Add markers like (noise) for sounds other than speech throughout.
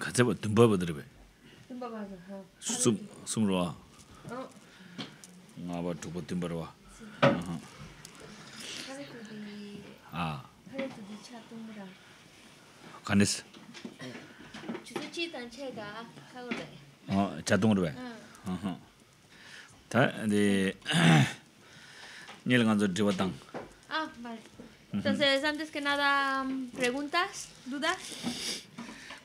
가자 봐. 듬바 봐 드려 듬바 봐서. 숨 숨으로 와. 어. 나 봐. 두번 듬바 봐. 아. 가네스 주치 단체가 하고 돼. 어, 자동으로 봐. 응. 다 근데 니를 간저 드바당. 아, 맞. Entonces, antes que nada, preguntas, dudas?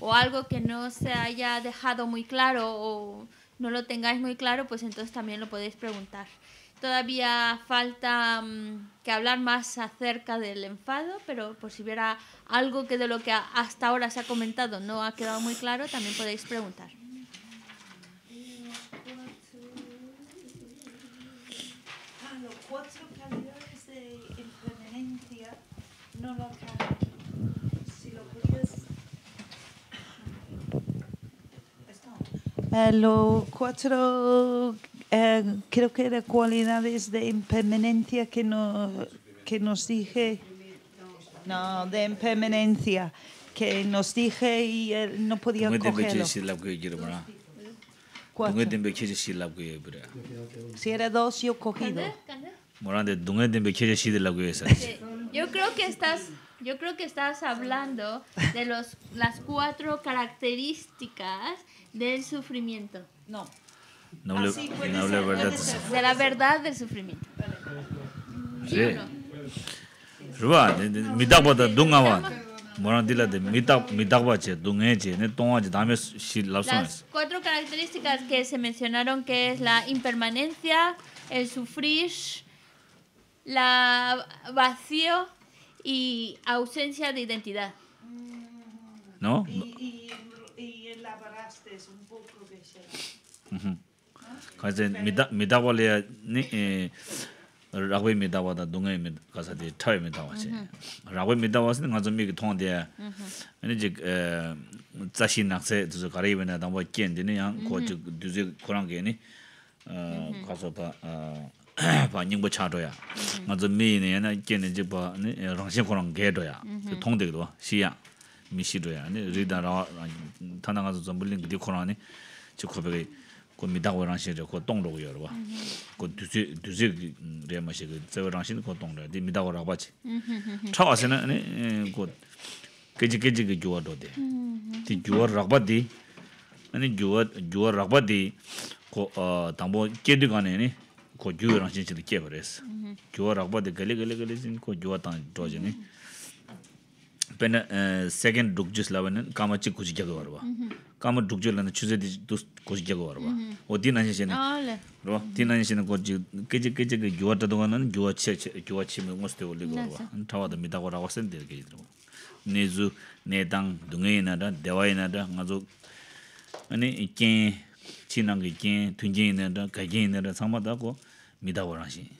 o algo que no se haya dejado muy claro o no lo tengáis muy claro, pues entonces también lo podéis preguntar. Todavía falta mm, que hablar más acerca del enfado, pero por si hubiera algo que de lo que hasta ahora se ha comentado no ha quedado muy claro, también podéis preguntar. Ah, no lo Eh, los cuatro, eh, creo que eran cualidades de impermanencia que, no, que nos dije, no, de impermanencia, que nos dije y eh, no podía este cogerlo. Este si era dos, yo cogido. Este yo creo que estás yo creo que estás hablando de los, las cuatro características del sufrimiento. No. No, no de la verdad del sufrimiento. ¿Sí ne Las cuatro características que se mencionaron que es la impermanencia, el sufrir, la vacío y ausencia de identidad. ¿No? Y el abaraste es un poco de ser. Mhm. Cuando me da me ni eh ragwe me da wada dungay me gasa de thay me da wase. Ragwe me da wase nga jomi thong de. Mhm. Ani je tsashi na se du ze kare bena da wa kyen de ne yang ko ju du ze kurang ge ne. 바 (coughs) 닝보 차도야 맞아 미네 나 이제 봐 랑신 게도야 통되기도 시야 미시도야 네 리다라 타나 좀 물린 게 코라니 저 고백이 그 미다고 랑신이 두지 두지 레마시 그 저거 랑신 그 동로 이 미다고 라고 차와서는 아니 고 계지 계지 그 주어도 돼이 주어 라고 아니 주어 주어 라고 봤디 고 담보 깨드가네니 ko gyuwa rangshin chidi kyeba res. Gyuwa rakba di gali gali gali zin ko gyuwa tang dhoja ni. Pena eh, sekin dukjus lawa nin kama chik kuchi gyaga warwa. Kama dukjus lana chuze di dus kuchi gyaga warwa. O di nanshin shini. Ah, rwa, di nanshin shini ko kichik kichik gyuwa tadunga nin gyuwa chimi ngosde wali warwa. Tawa da midakwa rakwa sen dhe kichik warwa. Ne zu, ne tang, mitad bueno así.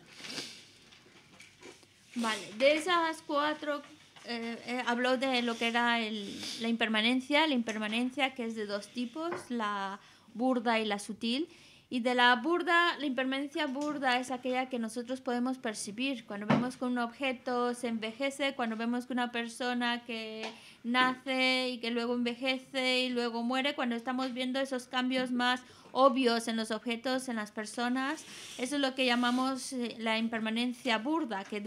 Vale, de esas cuatro eh, eh, habló de lo que era la impermanencia, la impermanencia que es de dos tipos, la burda y la sutil. Y de la burda, la impermanencia burda es aquella que nosotros podemos percibir. Cuando vemos que un objeto se envejece, cuando vemos que una persona que nace y que luego envejece y luego muere, cuando estamos viendo esos cambios más obvios en los objetos, en las personas. Eso es lo que llamamos eh, la impermanencia burda, que,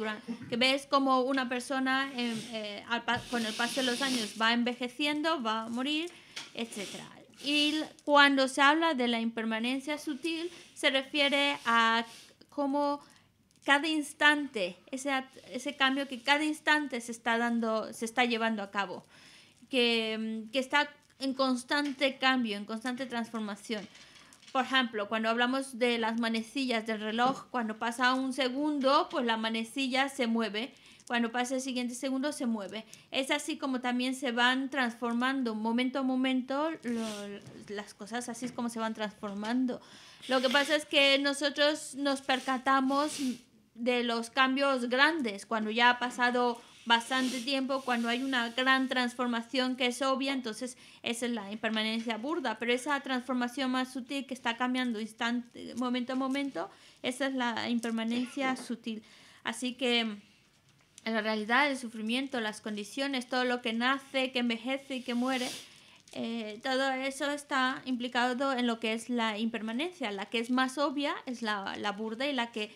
que ves como una persona em, eh, con el paso de los años va envejeciendo, va a morir, etc. Y cuando se habla de la impermanencia sutil, se refiere a cómo cada instante, ese, ese cambio que cada instante se está, dando, se está llevando a cabo, que, que está en constante cambio, en constante transformación. Por ejemplo, cuando hablamos de las manecillas del reloj, cuando pasa un segundo, pues la manecilla se mueve. Cuando pasa el siguiente segundo, se mueve. Es así como también se van transformando momento a momento las cosas, así es como se van transformando. Lo que pasa es que nosotros nos percatamos de los cambios grandes, cuando ya ha pasado bastante tiempo, cuando hay una gran transformación que es obvia, entonces esa es la impermanencia burda, pero esa transformación más sutil que está cambiando instante, momento a momento, esa es la impermanencia sutil. Así que la realidad, el sufrimiento, las condiciones, todo lo que nace, que envejece y que muere, eh, todo eso está implicado en lo que es la impermanencia. La que es más obvia es la burda y la que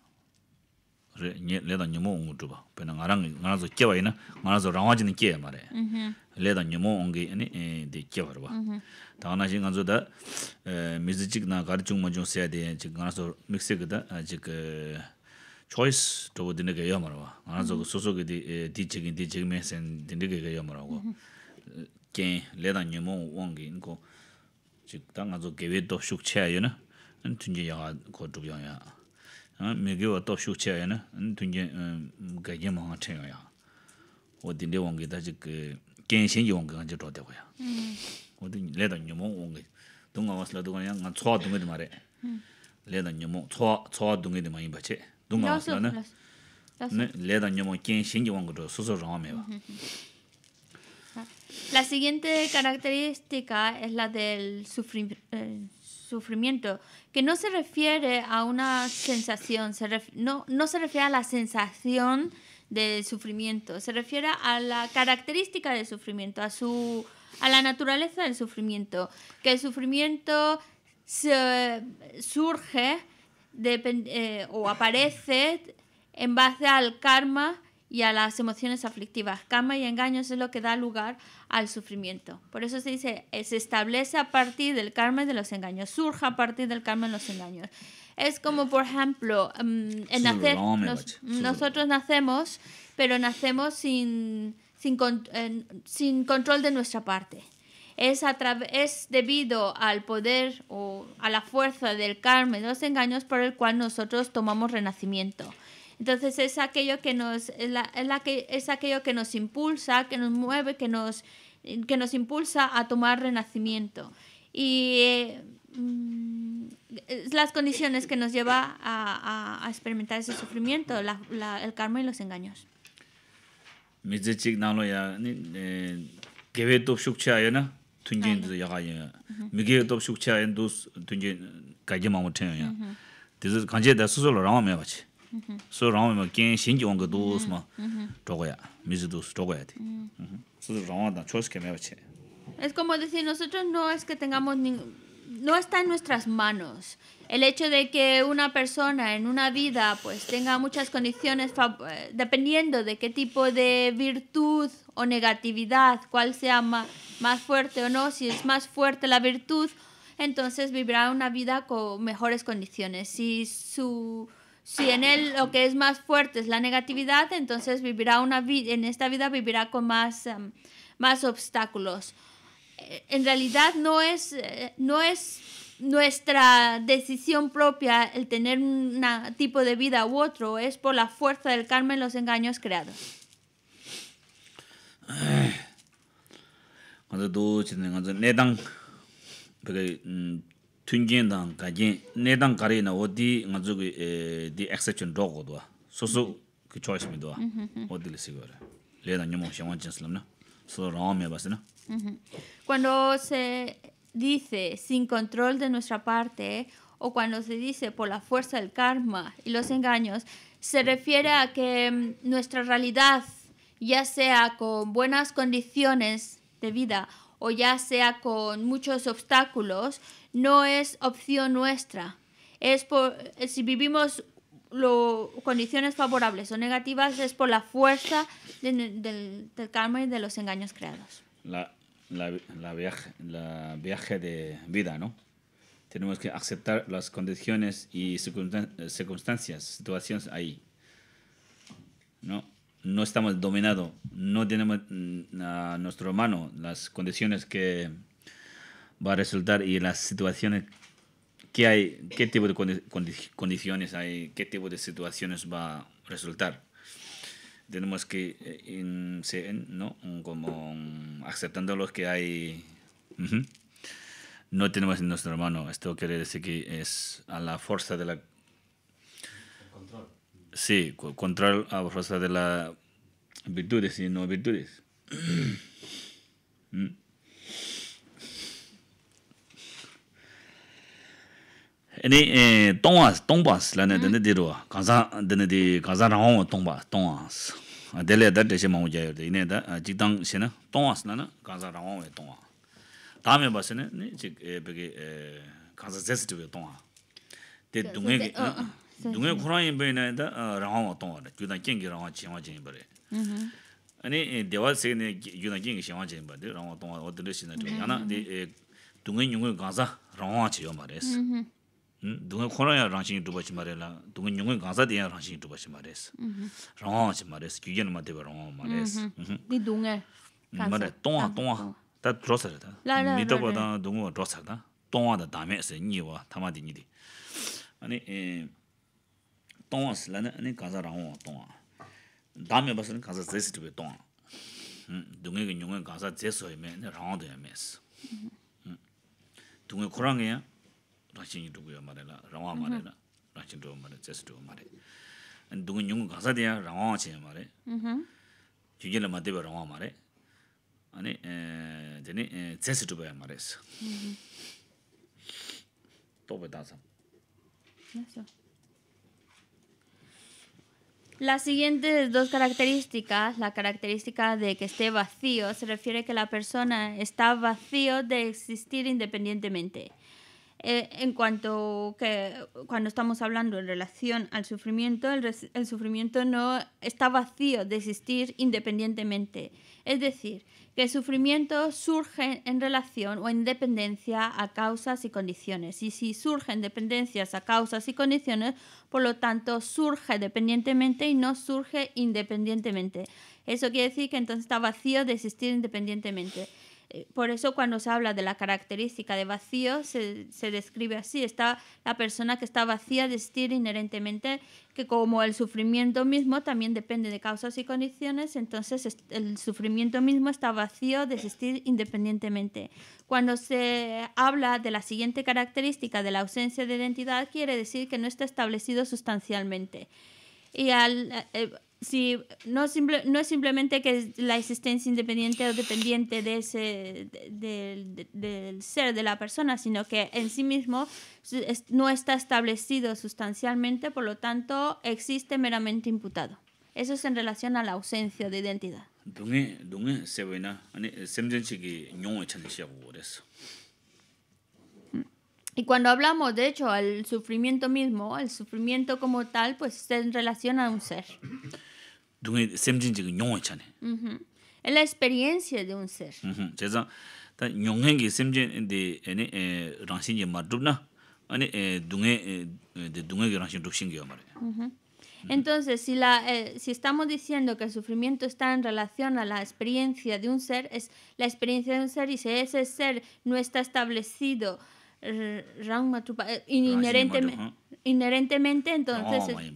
레 레다 님모 응두바 페나 나랑 나라서 께와이나 나라서 라와지는 께야 말에 음흠 레다 님모 응게 아니 에데 께와르바 음흠 다나시 간조다 에 미즈직 나 가르충 마중 세데 지 간서 믹스이거든 아직 choice to the nigga yamara wa ana zo so so ge di di che gen di che me sen di ta zo shuk na mīgī wā tōp shūk chāyā nā, tūngyā gāyā mōngā chāyā yā. Wā tīndē wāngī tā chī kēng shēngi wāngī gāngā chī tō tā khuyā. Wā tī lē tā nyō mōng wāngī, tūngā wā sīlā tūgā yā ngā tsua tūngī tī mā rē. Lē tā nyō La siguiente característica es la del sufrimiento. sufrimiento, que no se refiere a una sensación, no, se refiere a la sensación del sufrimiento, se refiere a la característica del sufrimiento, a, su, a la naturaleza del sufrimiento, que el sufrimiento surge eh, o aparece en base al karma y a las emociones aflictivas. Karma y engaños es lo que da lugar al sufrimiento. Por eso se dice, eh, se establece a partir del karma y de los engaños, surge a partir del karma y los engaños. Es como, por ejemplo, mm, en nosotros nacemos, pero nacemos sin, control de nuestra parte. Es, es, debido al poder o a la fuerza del karma y de los engaños por el cual nosotros tomamos renacimiento. Entonces es aquello que nos, es, la, es, la que, es aquello que nos impulsa, que nos mueve, que nos, que nos impulsa a tomar renacimiento. Y eh, las condiciones que nos lleva a, a, experimentar ese sufrimiento, el karma y los engaños. Mizi chik nalo ya, gewe top shukcha ya na, tunjin dhizo yaga ya. Mige top shukcha ya ndus tunjin kaji mamu tenyo ya. Dhizo kanche da suso lo rama me bachi. Es como decir, nosotros no es que tengamos No está en nuestras manos. El hecho de que una persona en una vida pues tenga muchas condiciones eh, dependiendo de qué tipo de virtud o negatividad, cuál sea más fuerte o no, si es más fuerte la virtud, entonces vivirá una vida con mejores condiciones. Si su si en él lo que es más fuerte es la negatividad, entonces vivirá una vida, en esta vida vivirá con más, em, más obstáculos. Eh, en realidad no es, eh, no es nuestra decisión propia el tener un tipo de vida u otro, es por la fuerza del karma y los engaños creados cuando se dice sin control de nuestra parte o cuando se dice por la fuerza del karma y los engaños se refiere a que nuestra realidad ya sea con buenas condiciones de vida o ya sea con muchos obstáculos, no es opción nuestra. Es eh, si vivimos condiciones favorables o negativas, es por la fuerza del, del, karma y de los engaños creados. La, la, viaje, de vida, ¿no? Tenemos que aceptar las condiciones y circunstancias, situaciones ahí. ¿No? no estamos dominados, no tenemos mm, a nuestro mano las condiciones que va a resultar y las situaciones que hay, qué tipo de condiciones hay, qué tipo de situaciones va a resultar. Tenemos que eh, ¿no? como aceptando los que hay. No tenemos en nuestra hermano Esto quiere decir que es a la fuerza de la. Control. Sí, control a la fuerza de la virtudes y no virtudes. (clears throat) Mm. Ani eh, tongwaas, tongbaas lana mm-hmm. dana dhiruwa, kaza, dana di kaza rahongwa tongbaas, tongwaas. Dele dhar dhashe mahu jayar dhe, ina dha jikdang shena tongwaas lana kaza rahongwa tongwaa. Dhamya ba shena, ni jik bagi eh, kaza eh, zesitivya tongwaa. Te dungay, oh, oh, dungay khurang inba ina dha rahongwa tongwaa, gyudan kengi rahongwa chiwa chiwa mm-hmm. bari. Ani dewa sige gyudan kengi chiwa chiwa bari, rahongwa tongwaa, o nyungay dunga khunra ya rangshin yu dhubachi ma re la, dunga nyunga gansa diya rangshin yu dhubachi ma res. Rangshin ma res, gyugyan ma dhiba rangshin ma res. Di dunga? Ma re, tonga, tonga, ta drosa re ta. La la la. Mi dhaba dunga dunga drosa re ta. Tonga da dame se, nyi wa, tama di di. Ani, la na, tonga. basa tonga. La siguiente Las siguientes dos características, la característica de que esté vacío, se refiere a que la persona está vacío de existir independientemente. Eh, en cuanto que cuando estamos hablando en relación al sufrimiento, el, sufrimiento no está vacío de existir independientemente. Es decir, que el sufrimiento surge en relación o en dependencia a causas y condiciones. Y si surgen dependencias a causas y condiciones, por lo tanto, surge dependientemente y no surge independientemente. Eso quiere decir que entonces está vacío de existir independientemente. Eh, por eso cuando se habla de la característica de vacío, se, describe así. Está la persona que está vacía de existir inherentemente que como el sufrimiento mismo también depende de causas y condiciones, entonces el sufrimiento mismo está vacío de existir independientemente. Cuando se habla de la siguiente característica de la ausencia de identidad, quiere decir que no está establecido sustancialmente. Y al, eh, no, no es simplemente que la existencia independiente o dependiente de ese, del ser de la persona, sino que en sí mismo no está establecido sustancialmente, por lo tanto existe meramente imputado. Eso es en relación a la ausencia de identidad. Mm. Y cuando hablamos, de hecho, al sufrimiento mismo, el sufrimiento como tal, pues está en relación a un ser. Es la experiencia de un ser. Entonces, si, la, si estamos diciendo que el sufrimiento está en relación a la experiencia de un ser, es la experiencia de un ser y si ese ser no está establecido, eh, inherentemente inherentemente entonces Entonces, si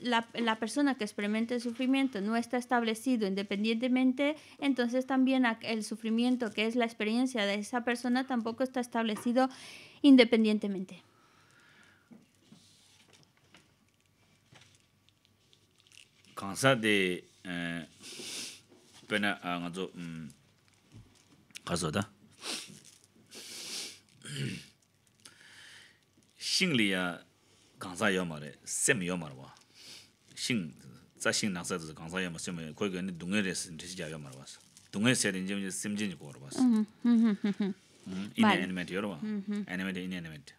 la, la, persona que experimenta el sufrimiento no está establecido independientemente, entonces también el sufrimiento que es la experiencia de esa persona tampoco está establecido independientemente. kāngsā dē pēnā ngā dzō kāso dā shīng lī yā kāngsā yō mā rē, sēm yō mā rā wā shīng, tsā shīng nāksā dzō kāngsā yō mā sēm yō kōi kō yō dōngē rē sēn tēsī yā yō mā rā wā sō dōngē animate inanimate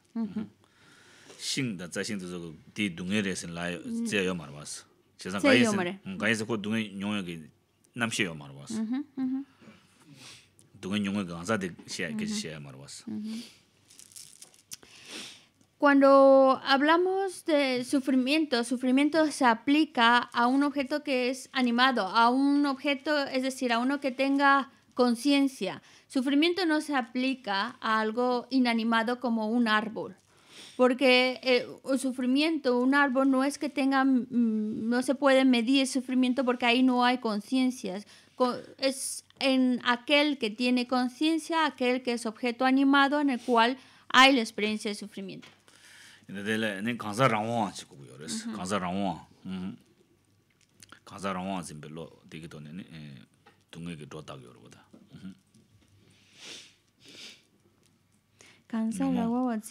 Cuando hablamos de sufrimiento, sufrimiento se aplica a un objeto que es animado, a un objeto, es decir, a uno que tenga conciencia. Sufrimiento no se aplica a algo inanimado como un árbol porque el eh, sufrimiento, un árbol no es que tenga, mm, no se puede medir el sufrimiento porque ahí no hay conciencias. Es en aquel que tiene conciencia, aquel que es objeto animado en el cual hay la experiencia de sufrimiento. Uh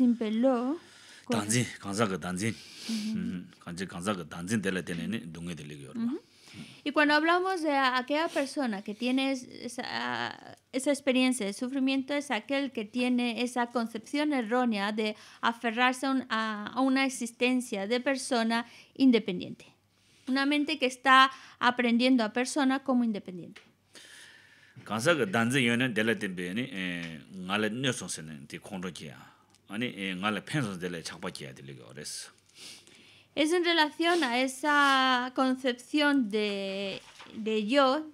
-huh. Y cuando hablamos de aquella persona que tiene esa, esa experiencia de sufrimiento, es aquel que tiene esa concepción errónea de aferrarse a, una existencia de persona independiente. Una mente que está aprendiendo a persona como independiente. 간사가 de Es en relación a esa concepción de, yo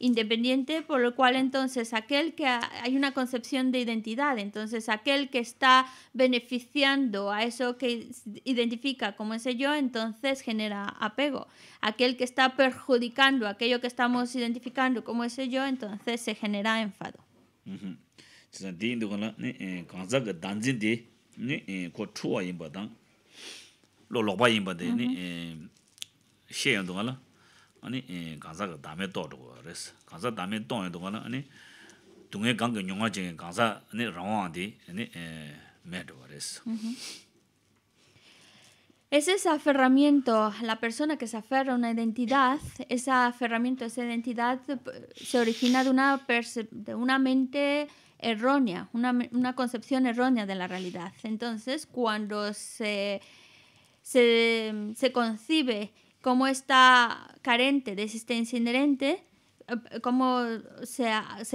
independiente, por lo cual entonces aquel que hay una concepción de identidad, entonces aquel que está beneficiando a eso que identifica como ese yo, entonces genera apego. Aquel que está perjudicando aquello que estamos identificando como ese yo, entonces se genera enfado. Es ese aferramiento, la persona que se aferra a una identidad, ese aferramiento, esa identidad eh, se origina de una, de una mente errónea, una, concepción errónea de la realidad. Entonces, cuando se, concibe como está carente de existencia inherente, eh, como se,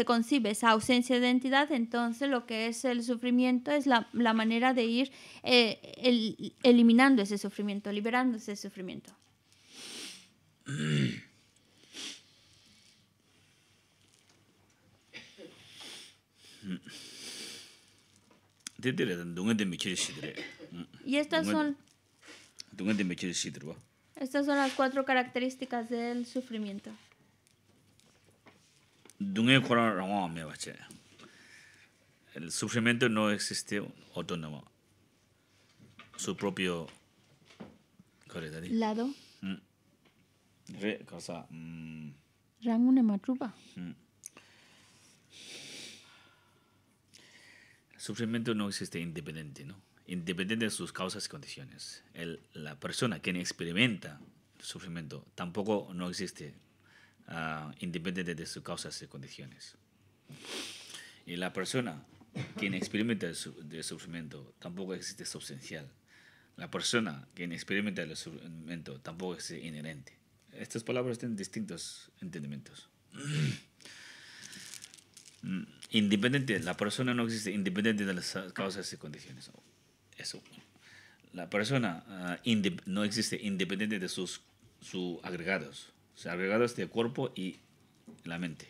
concibe esa ausencia de identidad, entonces lo que es el sufrimiento es la, manera de ir eh, eliminando ese sufrimiento, liberando ese sufrimiento. (clears throat) Y estas son... Estas son las cuatro características del sufrimiento. El sufrimiento no existe autónomo. Su propio lado. Re, cosa. Rango matrupa. Sufrimiento no existe independiente, ¿no? Independiente de sus causas y condiciones. la persona quien experimenta sufrimiento tampoco no existe ah, independiente de sus causas y condiciones. Y la persona quien experimenta el, sufrimiento tampoco existe substancial. La persona quien experimenta el sufrimiento tampoco es inherente. Estas palabras tienen distintos entendimientos. Mm, independiente, la persona no existe independiente de las causas y condiciones. Eso. La persona ah, no existe independiente de sus, su agregados. sea, agregados de cuerpo y la mente.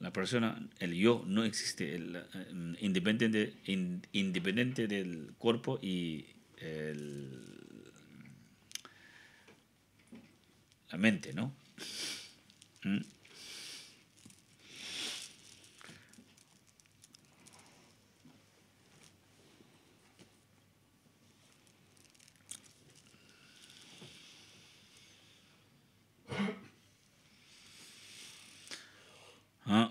La persona, el yo, no existe eh, independiente, independiente del cuerpo y la mente, ¿no? Mm.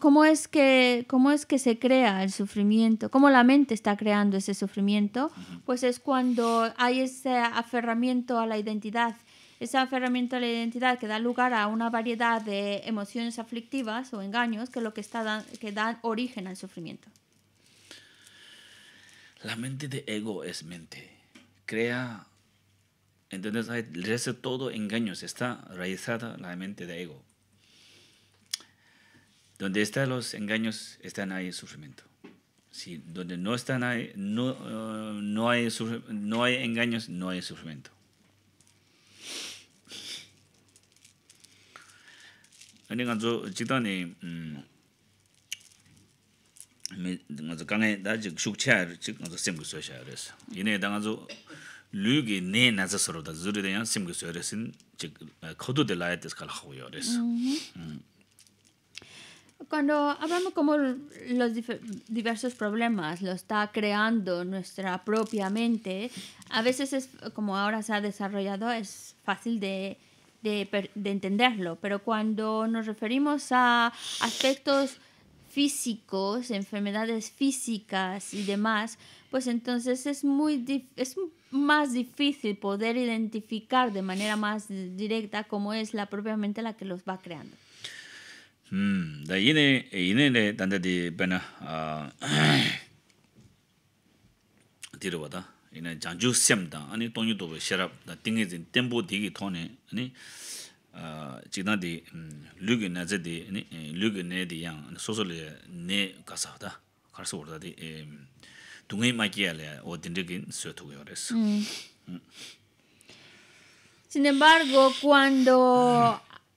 ¿Cómo, es que, ¿Cómo es que se crea el sufrimiento? ¿Cómo la mente está creando ese sufrimiento? Pues es cuando hay ese aferramiento a la identidad, ese aferramiento a la identidad que da lugar a una variedad de emociones aflictivas o engaños que es lo que, está dan, que dan origen al sufrimiento. La mente de ego es mente. Crea, entonces, todo engaños. Está realizada la mente de ego. donde están los engaños están ahí el sufrimiento si donde no están ahí no uh, no hay no hay engaños no hay sufrimiento ane nga zo jigda ne me nga zo kange da jig shuk cha jig nga zo sem gu so sha res ine da nga zo lu gi ne na za so ro da zuri da yang sem gu so res in khodu de la yat des kal khoyo res mm -hmm. Cuando hablamos como los diversos problemas los está creando nuestra propia mente, a veces como ahora se ha desarrollado, es fácil de, de, entenderlo, pero cuando nos referimos a aspectos físicos, enfermedades físicas y demás, pues entonces es muy es más difícil poder identificar de manera más directa cómo es la propia mente la que los va creando. da yine yine de dande 아 bena a tiro bada yine janju sem da ani tonyu do be sharap da tingi zin tembo de gi thone ani a chida de lugi na de ani lugi ne de yang so so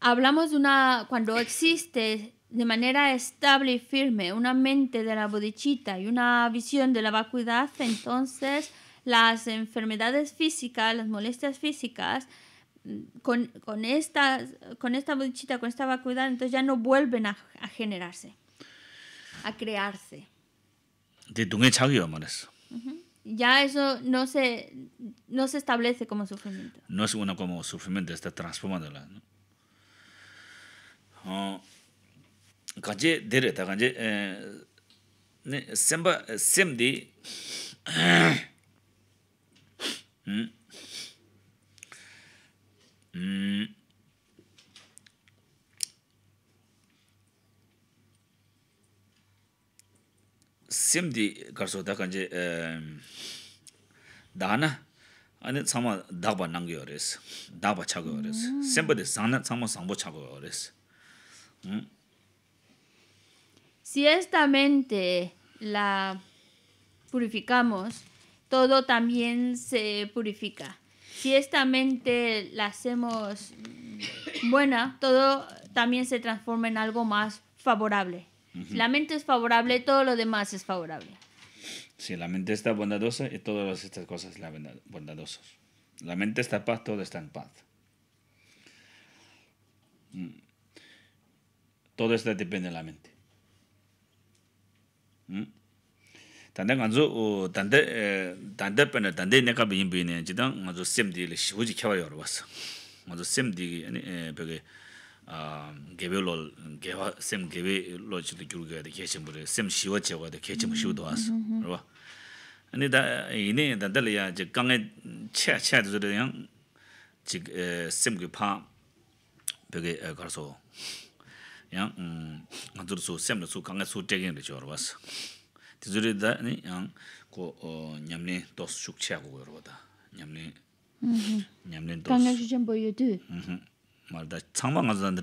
Hablamos de una, cuando existe de manera estable y firme una mente de la bodichita y una visión de la vacuidad, entonces las enfermedades físicas, las molestias físicas, mm, con, con, esta, con esta bodichita, con esta vacuidad, entonces ya no vuelven a, generarse, a crearse. De Uh Ya eso no se, no se establece como sufrimiento. No es uno como sufrimiento, está transformándola. ¿no? 간제 데르다 간제 네 셈바 셈디 음음 심디 가서 다 간제 다나 아니 참아 답아 남겨 그랬어. 답아 차고 그랬어. 참아 상보 차고 Mm. Si esta mente la purificamos, todo también se purifica. Si esta mente la hacemos buena, todo también se transforma en algo más favorable. Si la mente es favorable, todo lo demás es favorable. Si la mente está bondadosa, y eh, todas estas cosas la bondadosas. La mente está en paz, todo está en paz. Mm. todo esto depende de la mente. ¿Mm? Tanda nganzo, tanda, tanda pene, tanda neka bin bine, jida nganzo semdi le shivuji kiawa yor wasa. Nganzo semdi, ane, pege, gebe lol, gewa, sem gebe lol chido gyur gaya de kechim bure, sem shiva che waya de kechim shivu do Ani da, tanda le ya, je kange, chea, chea de zore yang, jik, sem gui pa, Yāng ān zhūr sū, sēm rā sū, kāngyā sū tēkiñ rā chūhā rūwā sū. Tī 냠네 rī dhā, yāng, kō ñamni tōs chūk chā kū yor wā dā. ñamni, ñamni tōs... Kāngyā sū chā bō yō dhū? Mā rā dā, cāng bā ngā zhū rā ndā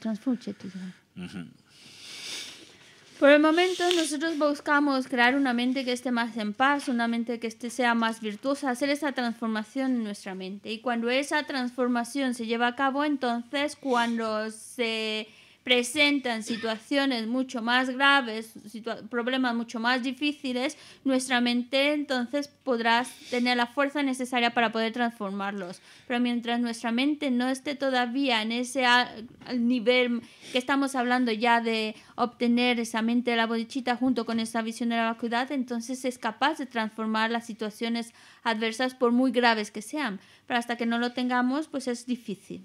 transform Por el momento nosotros buscamos crear una mente que esté más en paz, una mente que esté, sea más virtuosa, hacer esa transformación en nuestra mente. Y cuando esa transformación se lleva a cabo, entonces cuando se presentan situaciones mucho más graves, problemas mucho más difíciles, nuestra mente entonces podrá tener la fuerza necesaria para poder transformarlos. Pero mientras nuestra mente no esté todavía en ese nivel que estamos hablando ya de obtener esa mente de la bodichita junto con esa visión de la vacuidad, entonces es capaz de transformar las situaciones adversas por muy graves que sean. Pero hasta que no lo tengamos, pues es difícil.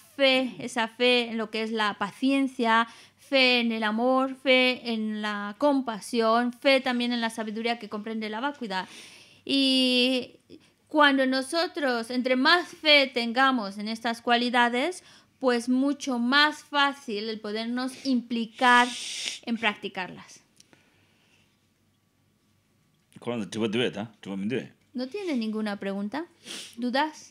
esa fe en lo que es la paciencia, fe en el amor, fe en la compasión, fe también en la sabiduría que comprende la vacuidad. Y cuando nosotros, entre más fe tengamos en estas cualidades, pues mucho más fácil el podernos implicar en practicarlas. No tiene ninguna pregunta. ¿Dudas?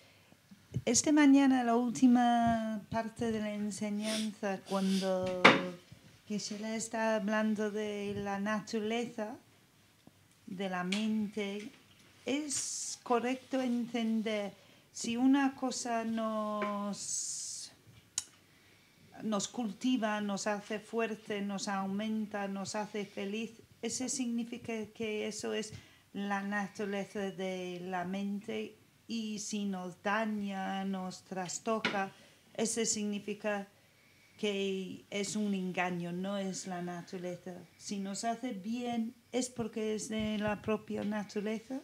Esta mañana, la última parte de la enseñanza, cuando se le está hablando de la naturaleza de la mente, es correcto entender si una cosa nos, nos cultiva, nos hace fuerte, nos aumenta, nos hace feliz, ese significa que eso es la naturaleza de la mente y si nos daña, nos trastoca, eso significa que es un engaño, no es la naturaleza. Si nos hace bien, es porque es de la propia naturaleza.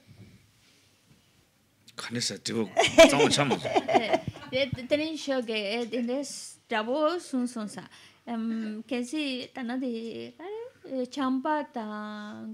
champa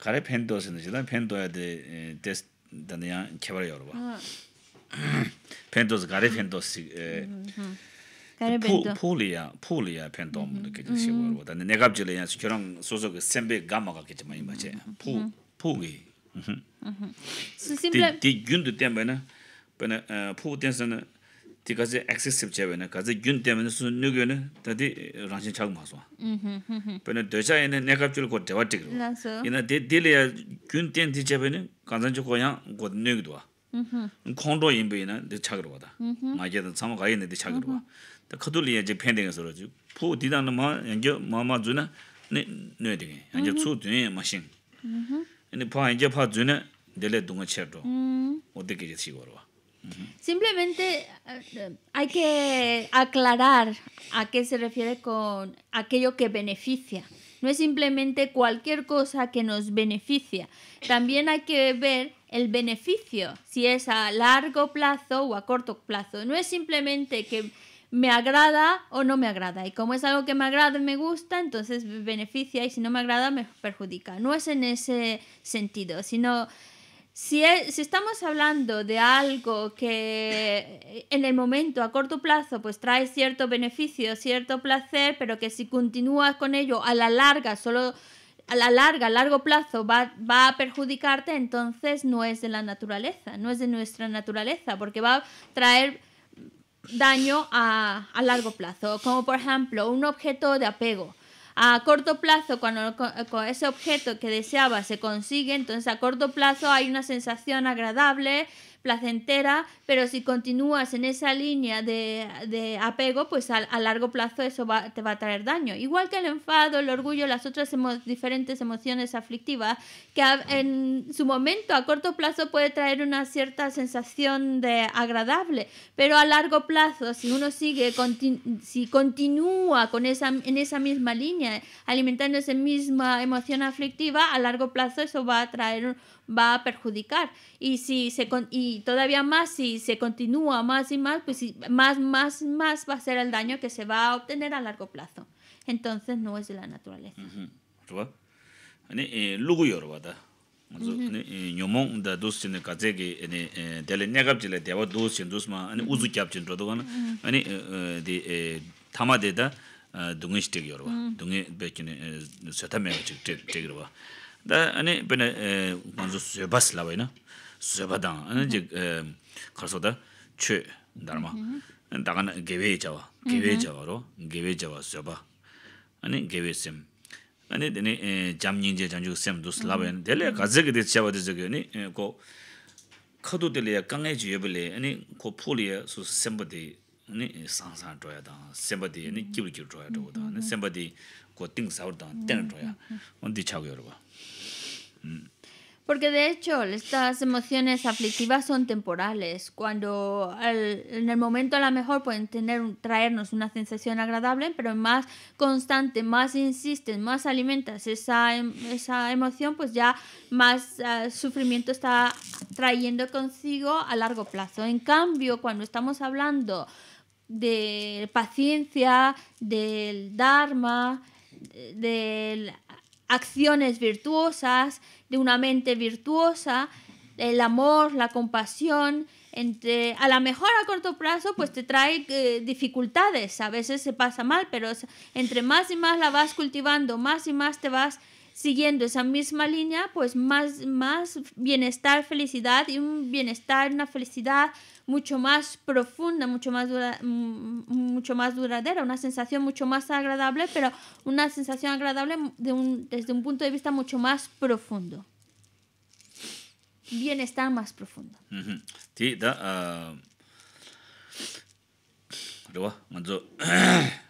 가래 팬도스는 지난 팬도야 데 데스 단이야 개발 봐. 팬도스 가래 팬도스 에 가래 팬도 폴리아 폴리아 팬도 뭐 그게 시고 뭐 단에 내가 줄이야 저랑 소속 셈베 감마 같겠지 많이 맞지. 포 포기. 음. 음. 수심블 디 군도 때문에 뭐나 포텐스는 osion ci xetupe cheakawezi jaaxec gun jaaxe sunogwaagya loreen çaagaqmad aswa d 아닌ak dearai ne gapcylook chips eti qoo johnak caagik ko de layas gun ten ve chajebaan q empathay d hyaan k psycho皇 on q stakeholder karyn he siqaakwaad q may j lanes ap time q aqui n ay saabk xado w preserved ghatul yade gy corner left hvru di dan ma may yange mama pa pa Simplemente eh, hay que aclarar a qué se refiere con aquello que beneficia. No es simplemente cualquier cosa que nos beneficia. También hay que ver el beneficio, si es a largo plazo o a corto plazo. No es simplemente que me agrada o no me agrada. Y como es algo que me agrada y me gusta, entonces beneficia y si no me agrada me perjudica. No es en ese sentido, sino si, e, si, estamos hablando de algo que eh, en el momento, a corto plazo, pues trae cierto beneficio, cierto placer, pero que si continúas con ello a la larga, solo a la larga, a largo plazo va, va a perjudicarte, entonces no es de la naturaleza, no es de nuestra naturaleza, porque va a traer daño a largo plazo, como por ejemplo un objeto de apego a corto plazo, cuando con ese objeto que deseaba se consigue, entonces a corto plazo hay una sensación agradable, placentera, pero si continúas en esa línea de, apego, pues a, largo plazo eso te va a traer daño. Igual que el enfado, el orgullo, las otras diferentes emociones aflictivas, que en su momento a corto plazo puede traer una cierta sensación de agradable, pero a largo plazo, si uno sigue, si continúa con esa, en esa misma línea, alimentando esa misma emoción aflictiva, a largo plazo eso va a traer va a perjudicar. Y, si se todavía más, si se continúa más y más, pues más, más, más va a ser el daño que se va a obtener a largo plazo. Entonces no es de la naturaleza. de 다 아니 베네 먼저 zo sio bas labay naa, sio bha dhaan, ane je kharsodaa choo dharmaa. Daa kaana geveye jawa, geveye jawa ro, geveye jawa sio bha, ane geveye sem. Ane dhani jam nying je jang joog sem 고 labay ane, dhalaya ghaa zhege dhe chaba dhe zhege, ane ko khadu dhelea kaang ee jyo yebelea, ane ko pho lea so sem bha Porque de hecho, estas emociones aflictivas son temporales. Cuando en el momento a lo mejor pueden tener, traernos una sensación agradable, pero más constante, más insistes, más alimentas esa, em, esa emoción, pues ya más ah, sufrimiento está trayendo consigo a largo plazo. En cambio, cuando estamos hablando de paciencia, del Dharma, del acciones virtuosas, de una mente virtuosa, el amor, la compasión, entre, a lo mejor a corto plazo pues te trae eh, dificultades, a veces se pasa mal, pero entre más y más la vas cultivando, más y más te vas siguiendo esa misma línea, pues más, más bienestar, felicidad y un bienestar, una felicidad, mucho más profunda, mucho más, dura, mm, mucho más duradera, una sensación mucho más agradable, pero una sensación agradable de un, desde un punto de vista mucho más profundo. Bienestar más profundo. Sí, da, uh, 먼저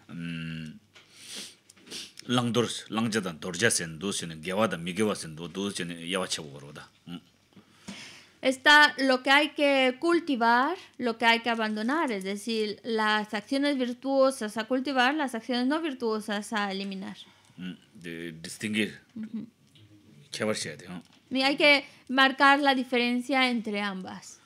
음 랑도르스 랑자단 도르자센 도시는 개와다 미개와센 도도시는 야와체고로다 está lo que hay que cultivar, lo que hay que abandonar, es decir, las acciones virtuosas a cultivar, las acciones no virtuosas a eliminar. Mm, distinguir. Y hay que marcar la diferencia entre ambas.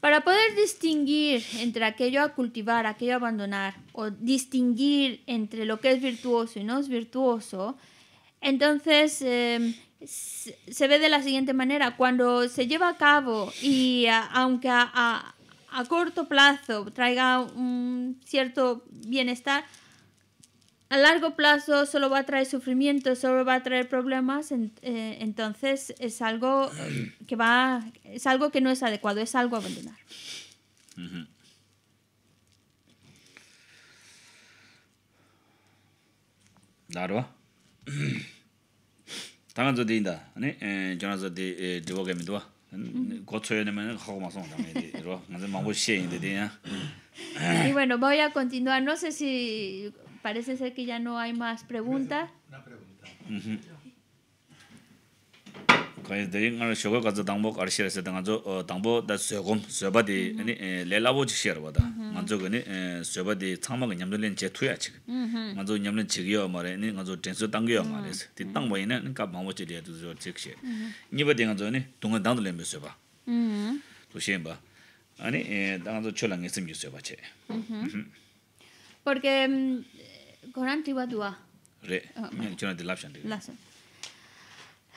Para poder distinguir entre aquello a cultivar, aquello a abandonar, o distinguir entre lo que es virtuoso y no es virtuoso, entonces em, se ve de la siguiente manera, cuando se lleva a cabo y aunque a a corto plazo traiga un cierto bienestar, a largo plazo solo va a traer sufrimiento, solo va a traer problemas, eh, entonces es algo que va, es algo que no es adecuado, es algo a abandonar. Uh (clears throat) eh, -huh. ¿no? 당한 저디인다 아니 에 전화 y bueno, voy a continuar. No sé si parece ser que ya no hay más preguntas. Una pregunta. kaya dhari nga shogo kaza dangbo kari mm-hmm. eh, shira sida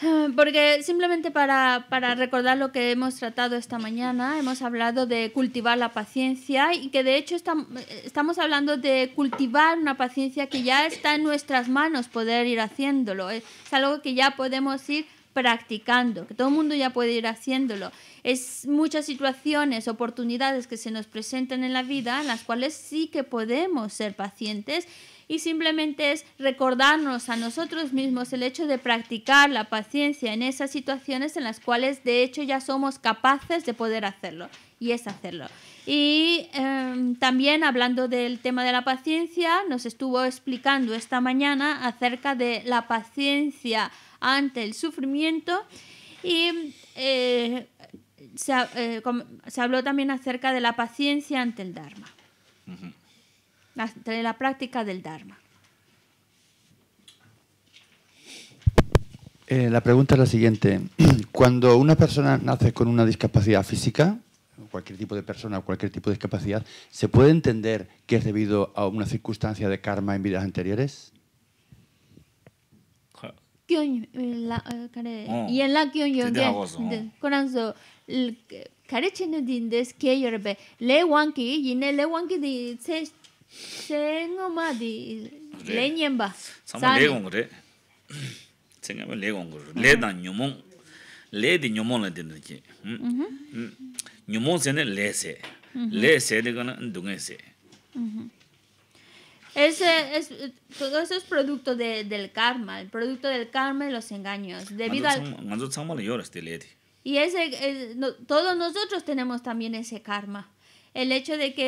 (laughs) Porque simplemente para, para, recordar lo que hemos tratado esta mañana, hemos hablado de cultivar la paciencia y que de hecho estamos hablando de cultivar una paciencia que ya está en nuestras manos poder ir haciéndolo. Es algo que ya podemos ir practicando, que todo el mundo ya puede ir haciéndolo. Es muchas situaciones, oportunidades que se nos presentan en la vida en las cuales sí que podemos ser pacientes y simplemente es recordarnos a nosotros mismos el hecho de practicar la paciencia en esas situaciones en las cuales de hecho ya somos capaces de poder hacerlo y es hacerlo. Y em, también hablando del tema de la paciencia, nos estuvo explicando esta mañana acerca de la paciencia ante el sufrimiento y eh, eh, se, habló también acerca de la paciencia ante el Dharma la práctica del Dharma. Eh, la pregunta es la siguiente. (clears throat) Cuando una persona nace con una discapacidad física, cualquier tipo de persona o cualquier tipo de discapacidad, ¿se puede entender que es debido a una circunstancia de karma en vidas anteriores? señor madi leña en vas san león gorre seña me león le da nyumon le da nyumon la tierra que nyumon se ne le se le gana digo na enga es es todo eso es producto de del karma el producto del karma los engaños debido al. nosotros estamos leyores te leí y ese todos nosotros tenemos también ese karma el hecho de que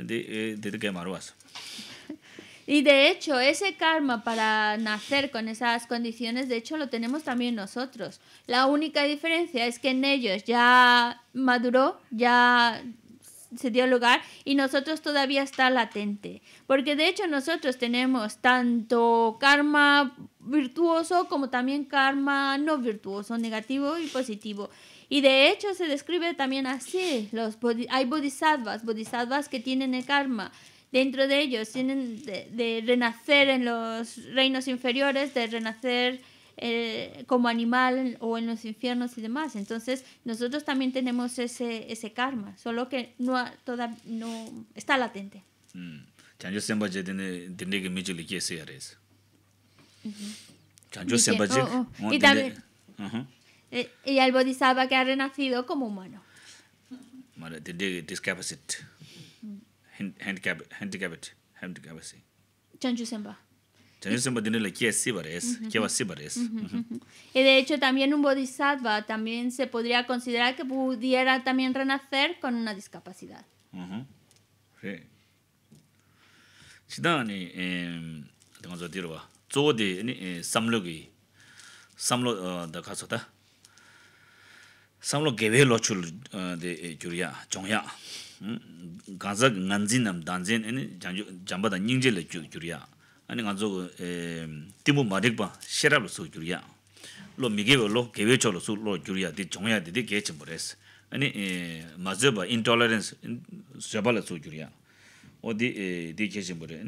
de, eh, de que Y de hecho, ese karma para nacer con esas condiciones, de hecho, lo tenemos también nosotros. La única diferencia es que en ellos ya maduró, ya se dio lugar y nosotros todavía está latente. Porque de hecho nosotros tenemos tanto karma virtuoso como también karma no virtuoso, negativo y positivo. Y de hecho se describe también así. Los hay bodhisattvas, bodhisattvas que tienen el karma. Dentro de ellos tienen de, renacer en los reinos inferiores, de renacer eh, como animal o en los infiernos y demás. Entonces nosotros también tenemos ese, ese karma, solo que no, no está latente. Mm. se eh, y el Bodhisattva que ha renacido como humano. Discapacit. Handicap, handicap, handicap. Chanchu Semba. Y de hecho también un bodhisattva también se podría considerar que pudiera también renacer con una discapacidad. Ajá, sí. Sí. 시다니 에 당저 뒤로 봐. 조디 samlogi, samlo, 어 가서다. samlo lo lochul eh, de gyurya eh, chongya hmm? ganza nganzi nam danzen ani janju jamba da ningje le gyurya ani ganzo eh, timu marik ba shera lo su gyurya lo mige lo gewe cholo su lo gyurya de chongya de de ge chim bores ani mazo ba intolerance shaba lo su gyurya o de de ge chim bore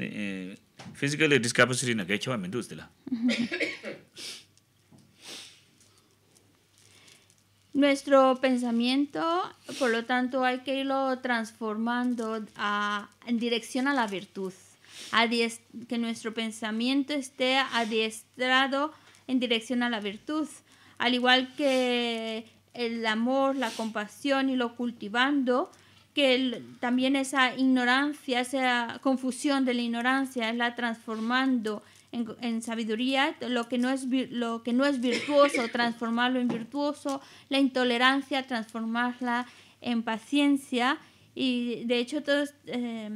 physically discapacity na ge chwa mendus de la mm-hmm. Nuestro pensamiento, por lo tanto, hay que irlo transformando en dirección a la virtud, a que nuestro pensamiento esté adiestrado en dirección a la virtud, al igual que el amor, la compasión y lo cultivando, que también esa ignorancia, esa confusión de la ignorancia, es la transformando en, sabiduría, lo que, no es, lo que no es virtuoso, (coughs) transformarlo en virtuoso, la intolerancia, transformarla en paciencia. Y de hecho, todos... Eh,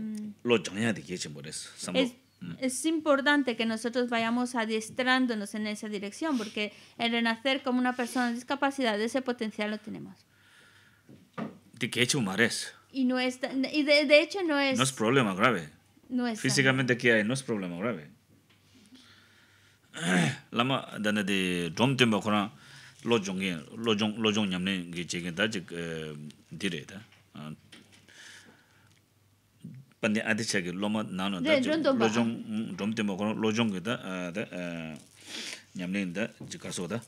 es, mm. es importante que nosotros vayamos adiestrándonos en esa dirección, porque el renacer como una persona de discapacidad, ese potencial lo tenemos. De que hecho Y, no es, y de, de, hecho no es... No es problema grave. No es Físicamente que hay, no es problema grave. (coughs) lama dana de drum tem ba khona lo jong ye lo jong lo jong nyam ne ge che ge da jik eh, dire da ah, pan de adi che ge lo ma na no da lo jong mm, drum tem ba lo jong da ah, da eh, da je ka so da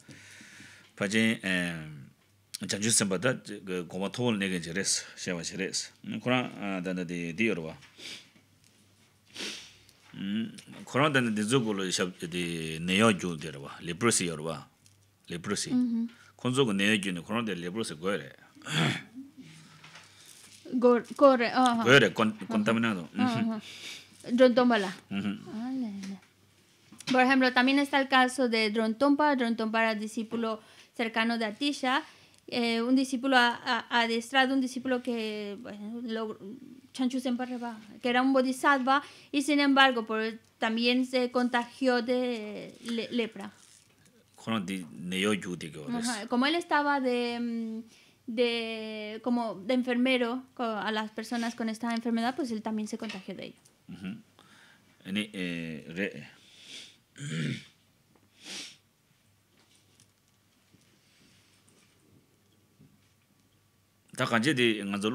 pa je ja eh, da ge go ma thol ne ge je she res mm, khona ah, dana de di yor wa Khurang tanda dhizu gu lo de di neyo ju dhirwa, leprosy yorwa, leprosy. Khunzu gu neyo ju ni ¿Corre? ¿Corre? contaminado. Drontompa Por ejemplo, también está el caso de Drontompa. Drontompa era discípulo cercano de Atisha. Eh, un discípulo adestrado, un discípulo que bueno, logró que era un bodhisattva, y sin embargo por, también se contagió de lepra. Como él estaba de, como de enfermero a las personas con esta enfermedad, pues él también se contagió de ella (clears throat) Si nosotros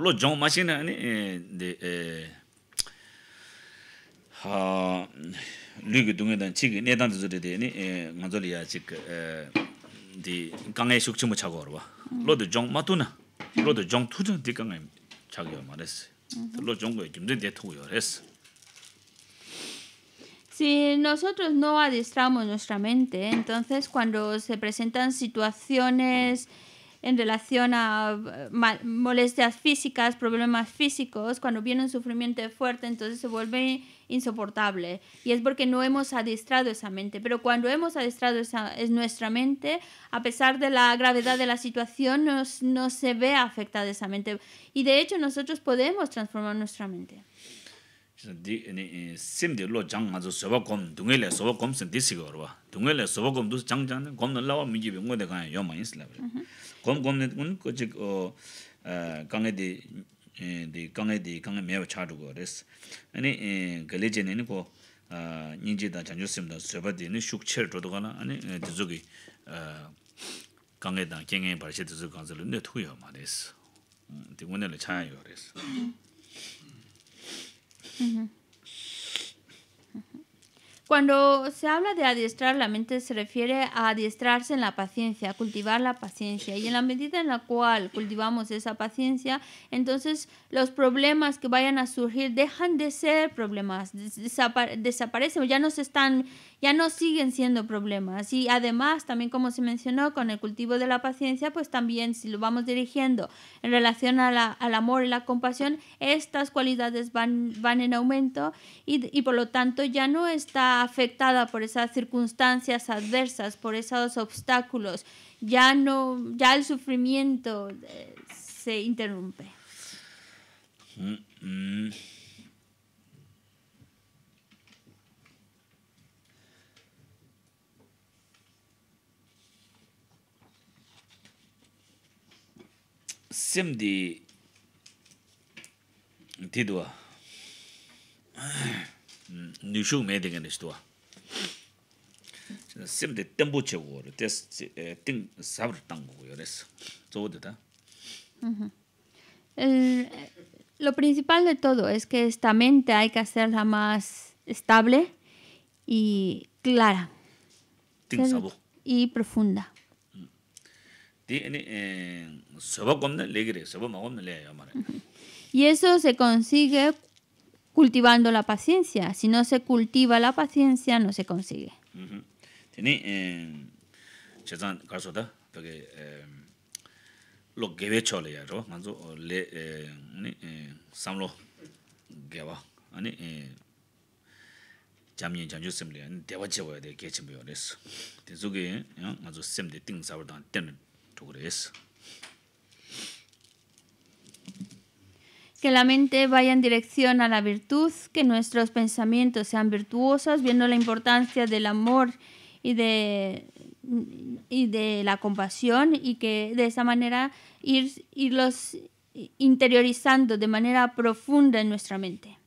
no adiestramos nuestra mente, entonces cuando se presentan situaciones en relación a eh, molestias físicas, problemas físicos, cuando viene un sufrimiento fuerte, entonces se vuelve insoportable. Y es porque no hemos adiestrado esa mente. Pero cuando hemos adiestrado esa, es nuestra mente, a pesar de la gravedad de la situación, nos, no se ve afectada esa mente. Y de hecho nosotros podemos transformar nuestra mente. kōm kōm nē tōng kō chī kāngē dī kāngē dī kāngē mē wā chā rū kō rēs anī gālē 아니 nē nē kō nī jī dā chāng chū sīm dā sō Cuando se habla de adiestrar la mente se refiere a adiestrarse en la paciencia, a cultivar la paciencia. Y en la medida en la cual cultivamos esa paciencia, entonces los problemas que vayan a surgir dejan de ser problemas, desaparecen, ya no se están, ya no siguen siendo problemas. Y además, también como se mencionó, con el cultivo de la paciencia, pues también si lo vamos dirigiendo en relación a la, al amor y la compasión, estas cualidades van, van en aumento y, y por lo tanto ya no está afectada por esas circunstancias adversas, por esos obstáculos, ya no, ya el sufrimiento eh, se interrumpe. Simdi nishung me dinga nishtuwa. Simde tenpo che guwa re, tes ting sabar tango guwa res. Zogo de ta. Lo principal de todo es que esta mente hay que hacerla más estable y clara. Ting sabo. Y profunda. Y eso se consigue cultivando la paciencia. Si no se cultiva la paciencia, no se consigue. Eh, eh, lo gewe cho le ya ro ma zo le ni sam lo gewa ani jam yin jam le ani eh che wa de ge chim yo res de zo ge ya sim de ting sa wa dan ten que la mente vaya en dirección a la virtud, que nuestros pensamientos sean virtuosos, viendo la importancia del amor y de, y de la compasión y que de esa manera ir, irlos interiorizando de manera profunda en nuestra mente.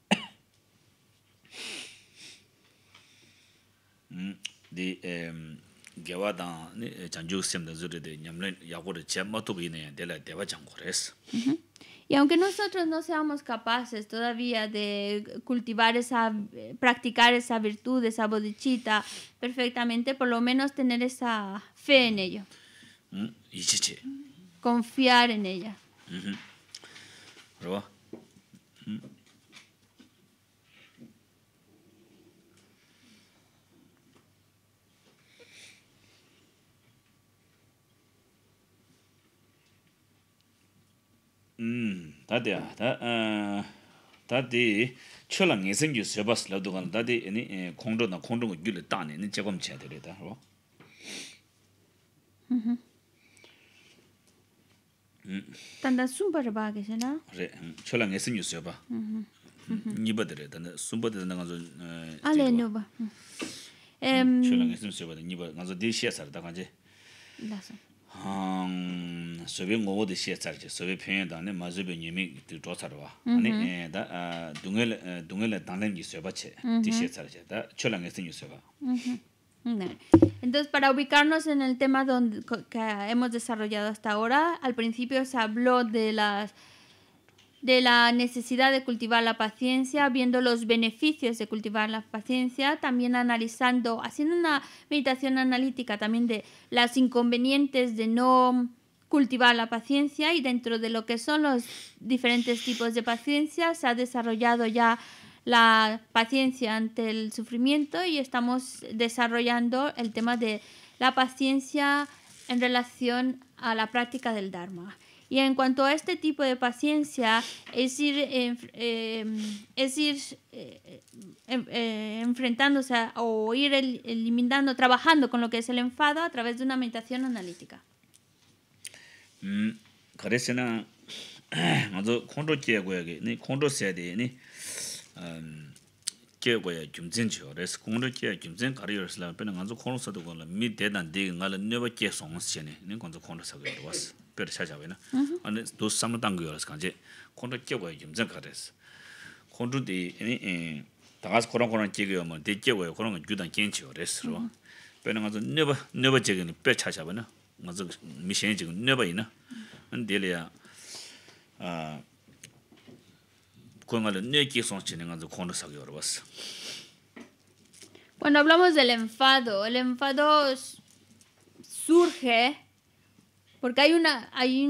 Mm, em, y aunque nosotros no seamos capaces todavía de cultivar esa, eh, practicar esa virtud, esa bodichita perfectamente, por lo menos tener esa fe en ello. Mm, Confiar en ella. 다디야 다 다디 철랑 예생규 세바스 라도간 다디 에니 공도나 공동 규를 sobe ngogo de xie tsarche, sobe penye dangne ma zobe nyemi di dho tsarwa. Mm-hmm. Ani eh, da eh, dunga le eh, dangne nyi soba che, di mm-hmm. xie tsarche, da chola nga zinyi soba. Entonces, para ubicarnos en el tema donde, que hemos desarrollado hasta ahora, al principio se habló de las de la necesidad de cultivar la paciencia, viendo los beneficios de cultivar la paciencia, también analizando, haciendo una meditación analítica también de las inconvenientes de no cultivar la paciencia y dentro de lo que son los diferentes tipos de paciencia se ha desarrollado ya la paciencia ante el sufrimiento y estamos desarrollando el tema de la paciencia en relación a la práctica del Dharma. Y en cuanto a este tipo de paciencia, es ir, em, es ir eh, em, eh, enfrentándose o ir eliminando, trabajando con lo que es el enfado a través de una meditación analítica. (clears throat) kiawayaa kium zin chiyo wres, kondra kiawayaa kium zin kari wres la, pe na nga tsu kondro sato kondra, mii te dan dee nga la neba kia songansi che ne, ne kondro kondra sakyo wro was, pe rachachabay na. An doos samatangyo wros kan che, kondra kiawayaa kium zin kari wres, kondro dee, tagaas korong-korong kiawayaa ma, dee kiawayaa korong-korong gyudan kien chiyo wres lo wa, pe na nga tsu neba, neba chege ni pe rachachabay na, nga tsu mii shenye Cuando hablamos del enfado, el enfado surge porque hay una hay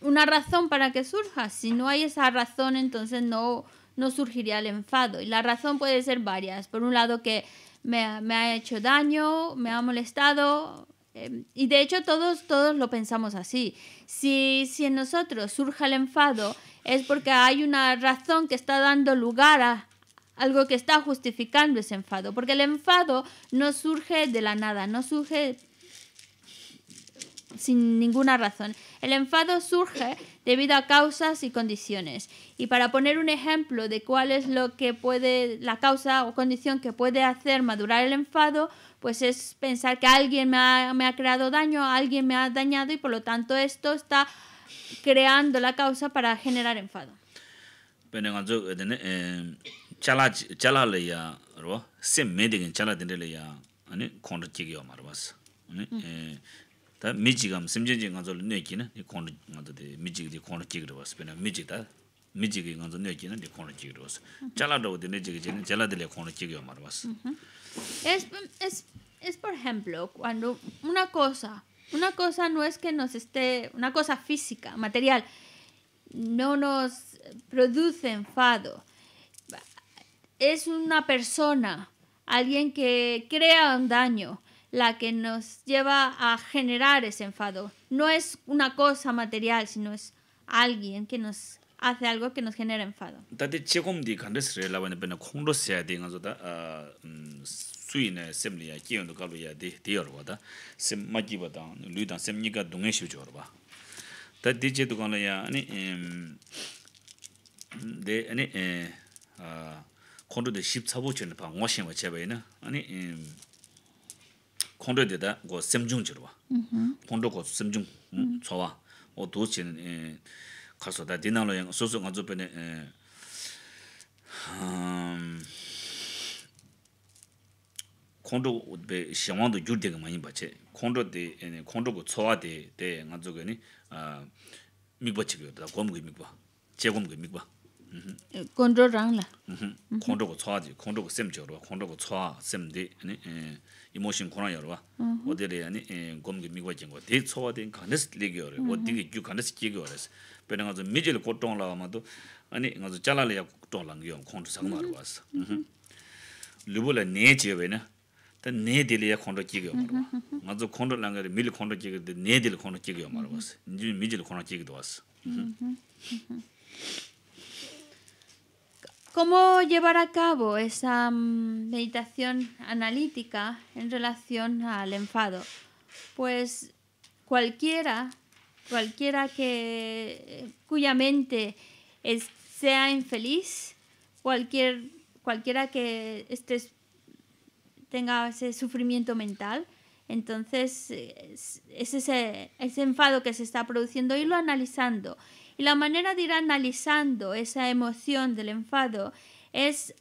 una razón para que surja. Si no hay esa razón, entonces no no surgiría el enfado. Y la razón puede ser varias. Por un lado que me, me ha hecho daño, me ha molestado, em, y de hecho todos, todos lo pensamos así. Si, si en nosotros surge el enfado es porque hay una razón que está dando lugar a algo que está justificando ese enfado, porque el enfado no surge de la nada, no surge sin ninguna razón. El enfado surge debido a causas y condiciones. Y para poner un ejemplo de cuál es lo que puede, la causa o condición que puede hacer madurar el enfado, pues es pensar que alguien me ha, me ha creado daño, alguien me ha dañado y por lo tanto esto está creando la causa para generar enfado. Pero nga zo de chala ro se me de chala de ani kon de Ani ta sim je nga zo ne ki na ni kon nga de mi de kon ki ro bas pe na ta mi ji gi nga zo ne ki na de kon ki ro bas. Chala do de ne ji de le kon ki yo Es es es por ejemplo cuando una cosa una cosa no es que nos esté, una cosa física, material, no nos produce enfado. Es una persona, alguien que crea un daño, la que nos lleva a generar ese enfado. No es una cosa material, sino es alguien que nos hace algo que nos genera enfado. sui na sem liya kiyo ndo kalu ya di yorwa da sem ma jiwa da lu dan sem nika dunga shiv jorwa ta di che dukwa la ya ani de ani kondo de shib tsabu che na pa ngo shen na sem mm-hmm. sem mm, mm-hmm. 콘도 베 시왕도 줄데가 많이 받체 콘도데 에네 콘도고 초와데 데 나조게니 아 미버치기다 곰고 미버 제곰고 미버 콘도랑라 콘도고 초와지 콘도고 셈저로 콘도고 초와 셈데 에네 이모션 코나 여러와 아니 곰고 미버 진거 데 초와데 가네스 리게어 어디게 주 가네스 지게어스 베나가 좀 미젤 아니 나조 잘라려 고통랑 콘도 상마로 왔어 르불레 네제베나 de nē dīli yā khuṇḍa kīgayā mā rūwa. Ngā tsū khuṇḍa lāngā rī mīli khuṇḍa kīgayā dī nē dīli khuṇḍa kīgayā ¿Cómo llevar a cabo esa mm, meditación analítica en relación al enfado? Pues cualquiera, cualquiera que, cuya mente sea infeliz, cualquier, cualquiera que esté tenga ese sufrimiento mental. Entonces, es, ese, enfado que se está produciendo, irlo analizando. Y la manera de ir analizando esa emoción del enfado es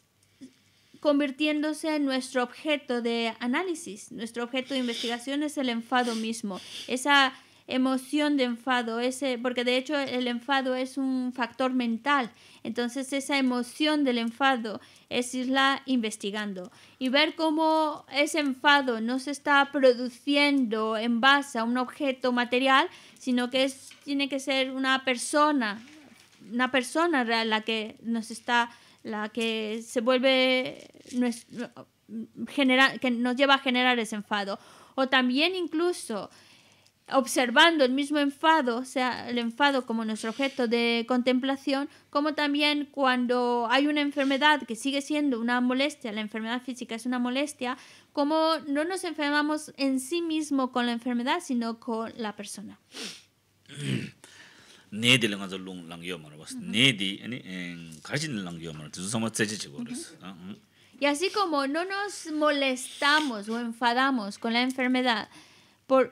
convirtiéndose en nuestro objeto de análisis. Nuestro objeto de investigación es el enfado mismo, esa emoción de enfado, ese, porque de hecho el enfado es un factor mental. Entonces esa emoción del enfado es irla investigando y ver cómo ese enfado no se está produciendo en base a un objeto material, sino que es, tiene que ser una persona, una persona real la que nos está, la que se vuelve que nos lleva a generar ese enfado. O también incluso observando el mismo enfado, o sea, el enfado como nuestro objeto de contemplación, como también cuando hay una enfermedad que sigue siendo una molestia, la enfermedad física es una molestia, como no nos enfermamos en sí mismo con la enfermedad, sino con la persona. Y así como no nos molestamos o enfadamos con la enfermedad por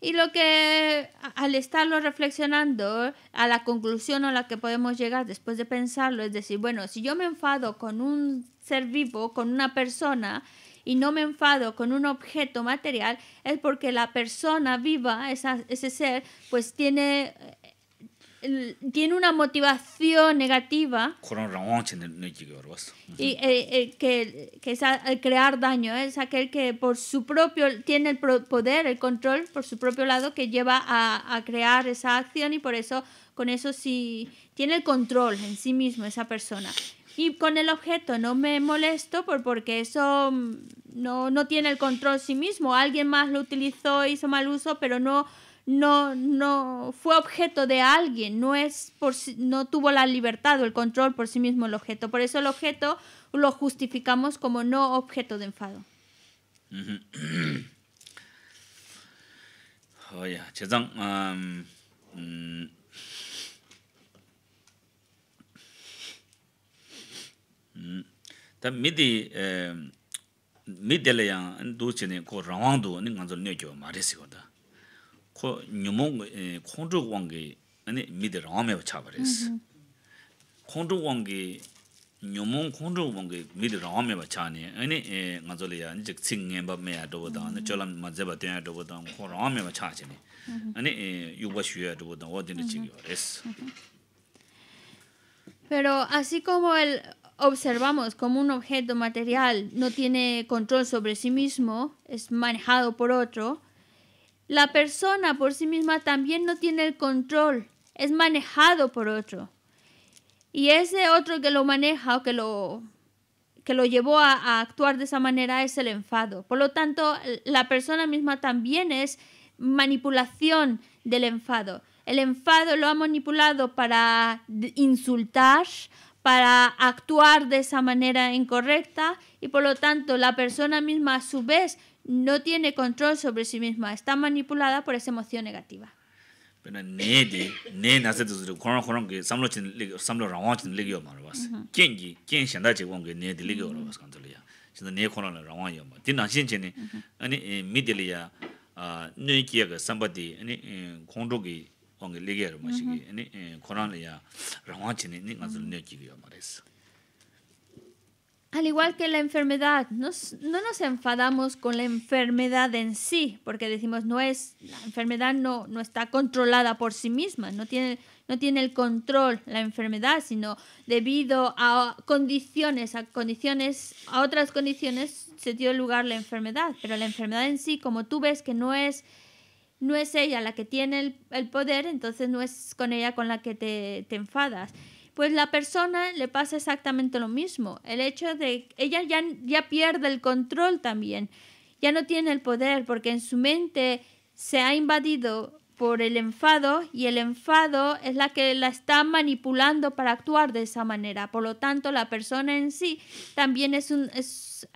Y lo que al estarlo reflexionando, a la conclusión a la que podemos llegar después de pensarlo es decir, bueno, si yo me enfado con un ser vivo, con una persona, y no me enfado con un objeto material, es porque la persona viva, esa, ese ser, pues tiene tiene una motivación negativa y, eh, eh, que, que, es el crear daño, ¿eh? es aquel que por su propio, tiene el poder, el control por su propio lado que lleva a, crear esa acción y por eso con eso sí tiene el control en sí mismo esa persona. Y con el objeto no me molesto por, porque eso mm, no, no tiene el control sí mismo. Alguien más lo utilizó, hizo mal uso, pero no no, no fue objeto de alguien, no, es por, no tuvo la libertad o el control por sí mismo el objeto. Por eso el objeto lo justificamos como no objeto de enfado. Oye, pero así como el observamos como un objeto material no tiene control sobre sí mismo, es manejado por otro, la persona por sí misma también no tiene el control, es manejado por otro. Y ese otro que lo maneja o que lo, que lo llevó a, a actuar de esa manera es el enfado. Por lo tanto, la persona misma también es manipulación del enfado. El enfado lo ha manipulado para insultar, para actuar de esa manera incorrecta y por lo tanto la persona misma a su vez no tiene control sobre sí misma, está manipulada por esa emoción negativa. Al igual que la enfermedad, no nos enfadamos con la enfermedad en sí, porque decimos, no es, la enfermedad no, está controlada por sí misma, no tiene, no tiene el control la enfermedad, sino debido a condiciones, a condiciones, a otras condiciones se dio lugar la enfermedad, pero la enfermedad en sí, como tú ves que no es no es ella la que tiene el, poder, entonces no es con ella con la que te enfadas pues la persona le pasa exactamente lo mismo. El hecho de ella ya, ya pierde el control también, ya no tiene el poder porque en su mente se ha invadido por el enfado y el enfado es la que la está manipulando para actuar de esa manera. Por lo tanto, la persona en sí también es, un, es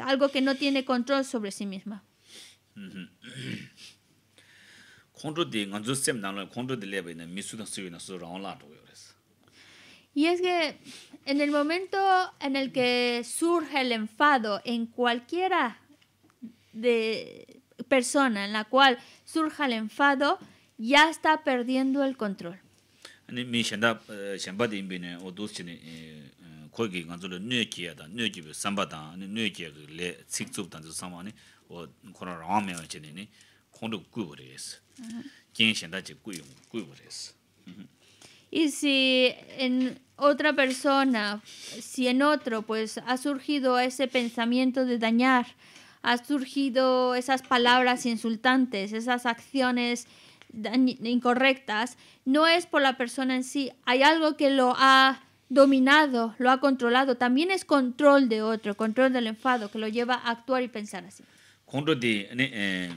algo que no tiene control sobre sí misma. Y es que en el momento en el que surge el enfado en cualquiera de persona en la cual surja el enfado, ya está perdiendo el control. Y si en otra persona, si en otro, pues ha surgido ese pensamiento de dañar, ha surgido esas palabras insultantes, esas acciones incorrectas, no es por la persona en sí, hay algo que lo ha dominado, lo ha controlado, también es control de otro, control del enfado, que lo lleva a actuar y pensar así. Eh, eh,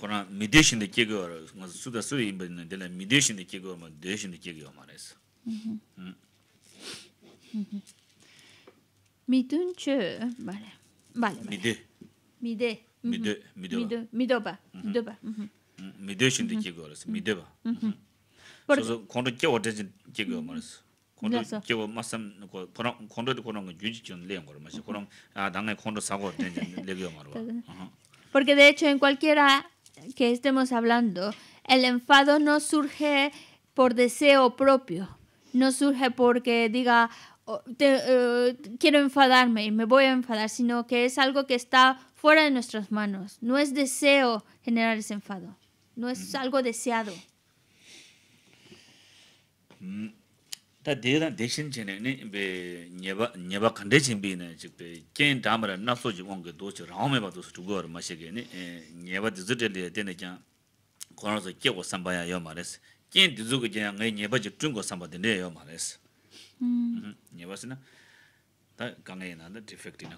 この米国の敵が、まず、すだすり、で、米国の敵が、米国の敵がまるいです。うん。うん。うん。みとんち、バレ。バレ。米で。米で。米で、米で。米で、米でば。でば。うん。米国の敵がです、米でば。うん。だから、コンドケオて敵がまるいです。コンドケオまさんのこの、Porque de hecho en cualquiera que estemos hablando, el enfado no surge por deseo propio, no surge porque diga, oh, eh, quiero enfadarme y me voy a enfadar, sino que es algo que está fuera de nuestras manos. No es deseo generar ese enfado, no es algo deseado. Mm, Ta dee dhan dee shin che ne, neba khande chin pii ne, che kien tamara na soji wonga dochi rao meba to su tu go waro ma she kia ne, neba di zidde le ya tena kia, kora zoi kia go sambaya yao ma le si, kien di zidze kia nga ye neba jik tun go sambaya dine yao ma le si. Nyeba si na, ta kange na defekti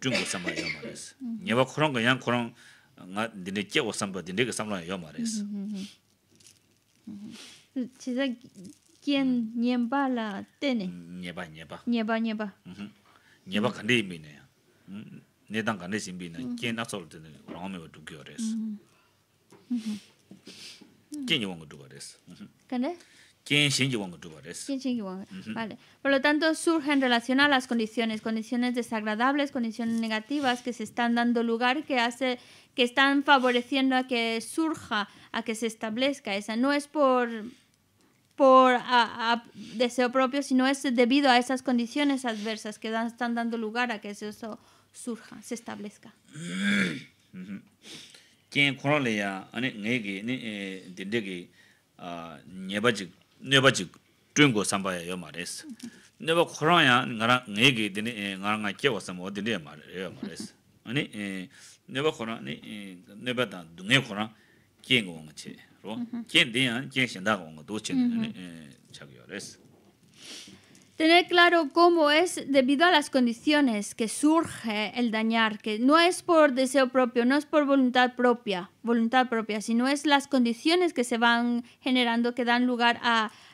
중국 삼아 요 말레스 녀바 그냥 코롱 nga dine kye wo samba dine ke samla yo ma res. Chi za kien nyemba la tene? Nyeba, nyeba. Nyeba, nyeba. kande imi ne. Nyedan kande simbi ne. Kien tene mewa dukyo res. Kien res. Vale. Por lo tanto, surge en relación a las condiciones, condiciones desagradables, condiciones negativas que se están dando lugar, que hace, que están favoreciendo a que surja, a que se establezca esa. No es por por deseo propio, sino es debido a esas condiciones adversas que dan, están dando lugar a que eso surja, se establezca. Nyāpa chī tuyōngo sāmbaya ya māre ees. Nyāpa koraa yaa ngā rā ngē kē di ni ngā rā ngā kē waasamā waadī ni ya māre ees. Nyāpa koraa, nyāpa dāng duñi koraa kē ngō wāngā chē. Rō kē di yaa ngā kē tener claro cómo es debido a las condiciones que surge el dañar, que no es por deseo propio, no es por voluntad propia, voluntad propia, sino es las condiciones que se van generando que dan lugar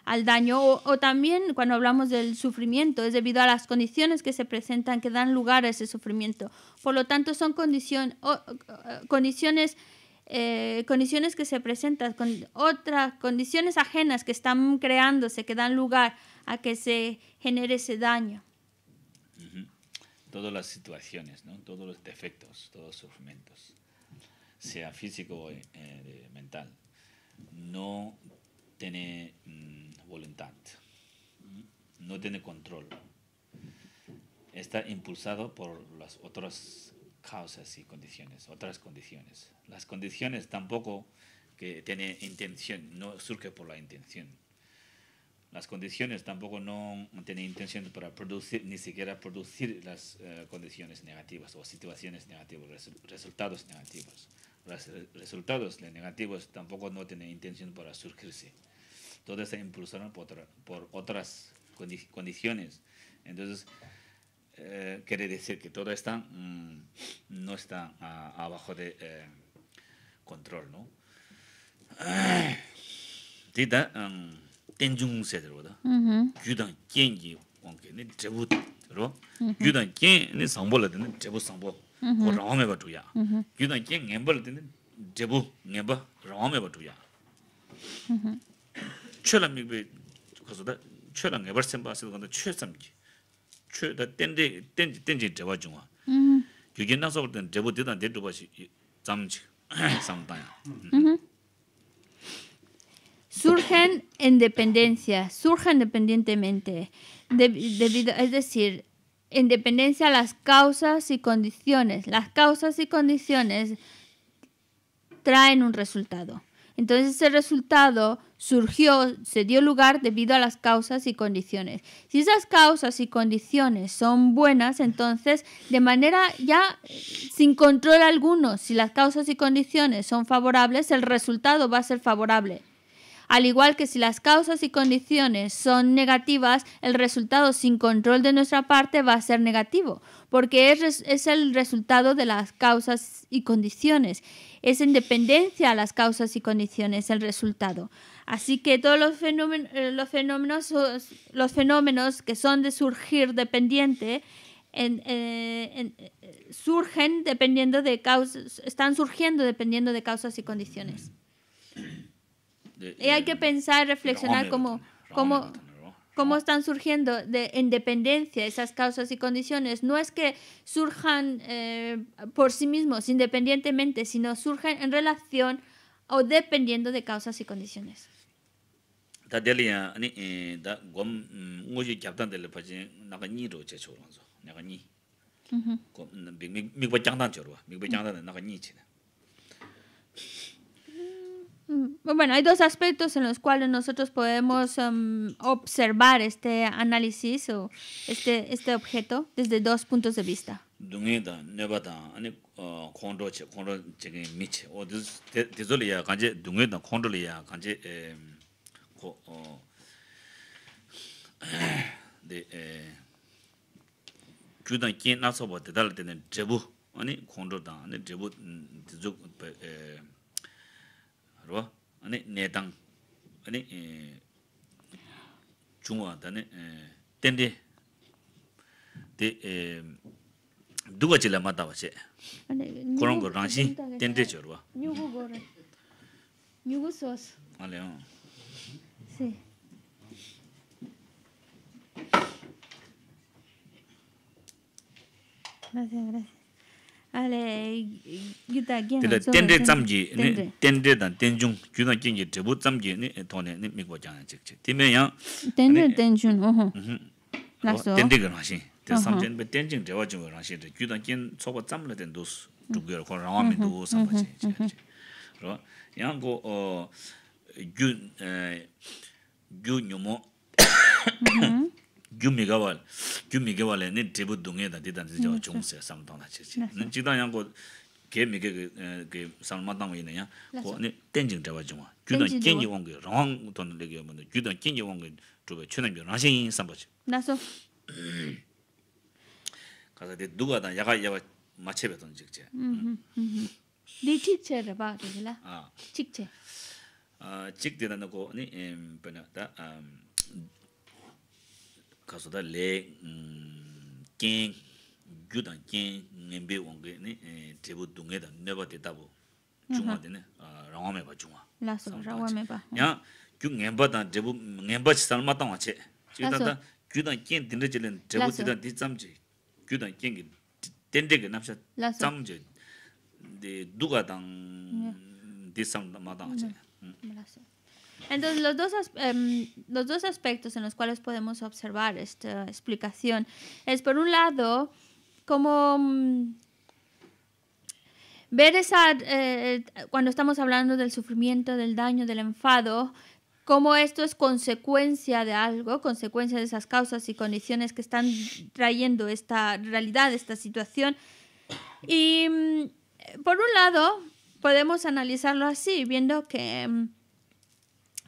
al daño o, también cuando hablamos del sufrimiento, es debido a las condiciones que se presentan que dan lugar a ese sufrimiento. Por lo tanto, son condición, condiciones eh, condiciones que se presentan, con otras condiciones ajenas que están creándose, que dan lugar a que se genere ese daño. Todas las situaciones, todos los defectos, todos los sufrimientos, sea físico o eh, eh, mental, no tiene mm, voluntad, ¿Mm? no tiene control. Está impulsado por las otras causas y condiciones, otras condiciones. Las condiciones tampoco que tiene intención, no surge por la intención. Las condiciones tampoco no tienen intención para producir, ni siquiera producir las eh, condiciones negativas o situaciones negativas, resultados negativos. Los resultados negativos tampoco no tienen intención para surgirse. Todas se impulsaron por, otras condiciones. Entonces, quiere decir que todo está mm, no está ah, abajo de eh, control, ¿no? Tita, um, mm, tenjung se mm-hmm. mm-hmm. de verdad. Mhm. Mm-hmm. kien kenji wonke que ni debu, ¿no? Judan ken ni sambol de ni debu sambol. Ko rame va tuya. Mhm. Judan ken ngembol de ni debu ngeba rame va tuya. Mhm. Chela mi be cosa da? Chela ngeba sembasil cuando chesamki. (clears throat) surgen en dependencia surgen independientemente es decir en dependencia las causas y condiciones las causas y condiciones traen un resultado entonces ese resultado surgió, se dio lugar debido a las causas y condiciones. Si esas causas y condiciones son buenas, entonces de manera ya sin control alguno, si las causas y condiciones son favorables, el resultado va a ser favorable. Al igual que si las causas y condiciones son negativas, el resultado sin control de nuestra parte va a ser negativo, porque es, es el resultado de las causas y condiciones es en dependencia a las causas y condiciones el resultado. Así que todos los, eh, fenómenos, los fenómenos que son de surgir dependiente eh, eh, surgen dependiendo de causas, están surgiendo dependiendo de causas y condiciones. Mm. y hay que pensar, reflexionar cómo, cómo están surgiendo de, independencia esas causas y condiciones. No es que surjan eh, por sí mismos, independientemente, sino surgen en relación o dependiendo de causas y condiciones. Bueno, hay dos aspectos en los cuales nosotros podemos em, observar este análisis o este, este objeto desde dos puntos de vista. (clears throat) 아니 네당 아니 에 중앙단에 에 텐디 데 누가 제일 맞다 봐세 아니 그런 거 라시 텐디 저거 봐 누구 거래 누구 소스 세 Gracias, gracias. Tila tenre tsamji, tenre dan tenjung, gyuna kengi tribu tsamji, gyum mi gyawal, gyum mi gyawal ee ni tribudung ee da di dan ziyaw ziong ziyaw samdang na chik chay. Nii chik dang yang go gyem mi gyay gi sanmantang wii 나서 yaa, go ni 야가 jing trawa ziong wa, gyudan kien jiyo wang gyay, rangwaang ton li 음 gyudan yin di dan ton dan 가서다 da le kien gyu dan kien ngenbe wange ne trebu dunghe dan neba te tabo chungwa dine rangwa meba chungwa laso rangwa meba ya gyu ngenba dan trebu ngenba chi salma tangwa che laso gyu dan kien trebu di tsamche tsamche di laso Entonces, los dos, em, los dos aspectos en los cuales podemos observar esta explicación es, por un lado, como mm, ver esa, eh, eh, cuando estamos hablando del sufrimiento, del daño, del enfado, cómo esto es consecuencia de algo, consecuencia de esas causas y condiciones que están trayendo esta realidad, esta situación. Y mm, por un lado, podemos analizarlo así, viendo que mm,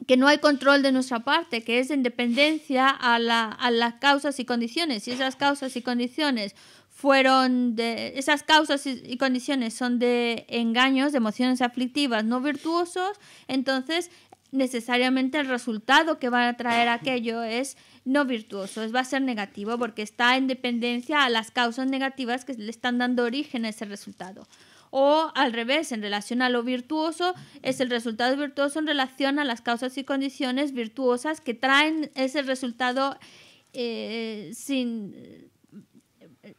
que no hay control de nuestra parte, que es en dependencia a, las causas y condiciones. Si esas causas y condiciones fueron de esas causas y condiciones son de engaños, de emociones aflictivas no virtuosos, entonces necesariamente el resultado que va a traer aquello es no virtuoso, es, va a ser negativo porque está en dependencia a las causas negativas que le están dando origen a ese resultado o al revés, en relación a lo virtuoso, es el resultado virtuoso en relación a las causas y condiciones virtuosas que traen ese resultado eh, sin...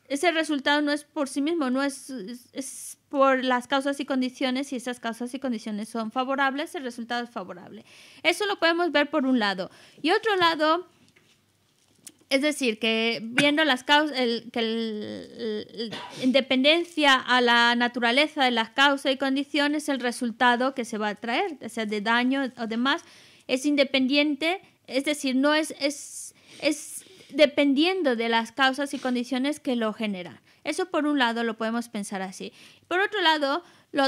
Ese resultado no es por sí mismo, no es, es por las causas y condiciones, si esas causas y condiciones son favorables, el resultado es favorable. Eso lo podemos ver por un lado. Y otro lado, es decir, que viendo las causas, que la independencia a la naturaleza de las causas y condiciones, el resultado que se va a traer, sea, de daño o demás, es independiente, es decir, no es, es, dependiendo de las causas y condiciones que lo generan. Eso por un lado lo podemos pensar así. Por otro lado,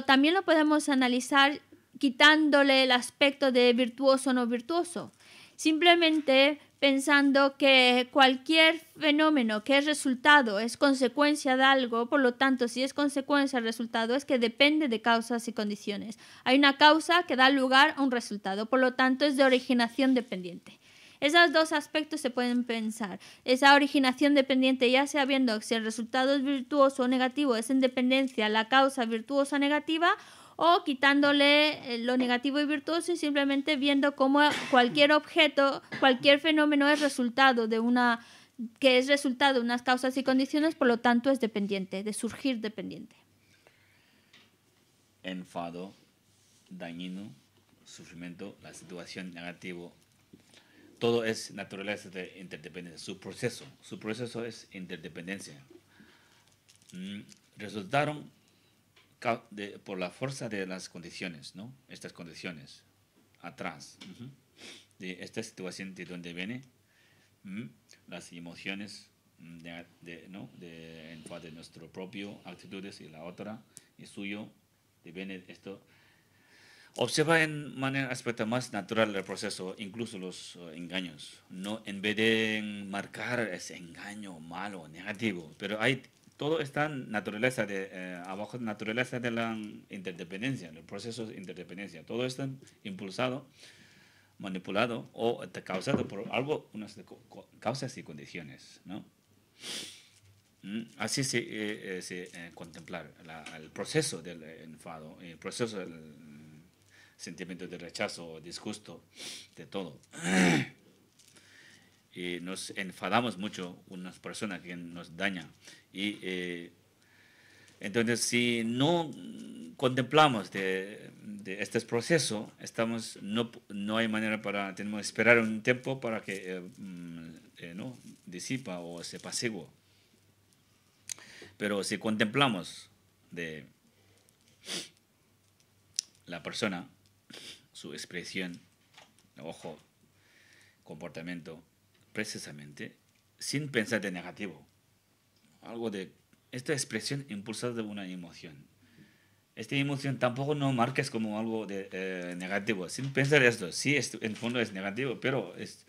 también lo podemos analizar quitándole el aspecto de virtuoso o no virtuoso simplemente pensando que cualquier fenómeno que es resultado es consecuencia de algo, por lo tanto, si es consecuencia, el resultado es que depende de causas y condiciones. Hay una causa que da lugar a un resultado, por lo tanto, es de originación dependiente. Esos dos aspectos se pueden pensar. Esa originación dependiente, ya sea viendo si el resultado es virtuoso o negativo, es en dependencia la causa virtuosa negativa o quitándole eh, lo negativo y virtuoso y simplemente viendo cómo cualquier objeto, cualquier fenómeno es resultado de una que es resultado de unas causas y condiciones, por lo tanto es dependiente, de surgir dependiente. Enfado, dañino, sufrimiento, la situación negativa. Todo es naturaleza de interdependencia, su proceso. Su proceso es interdependencia. Mm, resultaron por la fuerza de las condiciones, ¿no? Estas condiciones, atrás, de esta situación de donde viene, las emociones mm, de, ¿no? de, nuestro propio actitudes y la otra, y suyo, viene esto. Observa en manera aspecto más natural el proceso, incluso los eh, engaños. No, en vez de marcar ese engaño malo, negativo, pero hay todo está en naturaleza de, eh, abajo naturaleza de la interdependencia, los procesos de interdependencia. Todo está impulsado, manipulado o causado por algo, unas causas y condiciones, mm, Así se, eh, eh, contemplar el proceso del enfado, el proceso del sentimiento de rechazo, disgusto, de todo. (clears throat) y nos enfadamos mucho unas personas que nos daña. Y eh, entonces, si no contemplamos de, este proceso, estamos, no, hay manera para, tenemos esperar un tiempo para que eh, mm, eh, no, disipa o se pasivo. Pero si contemplamos de la persona, su expresión, ojo, comportamiento, precisamente sin pensar de negativo. Algo de esta expresión impulsada de una emoción. Esta emoción tampoco no marques como algo de, eh, negativo, sin pensar esto. Sí, esto, en fondo es negativo, pero es,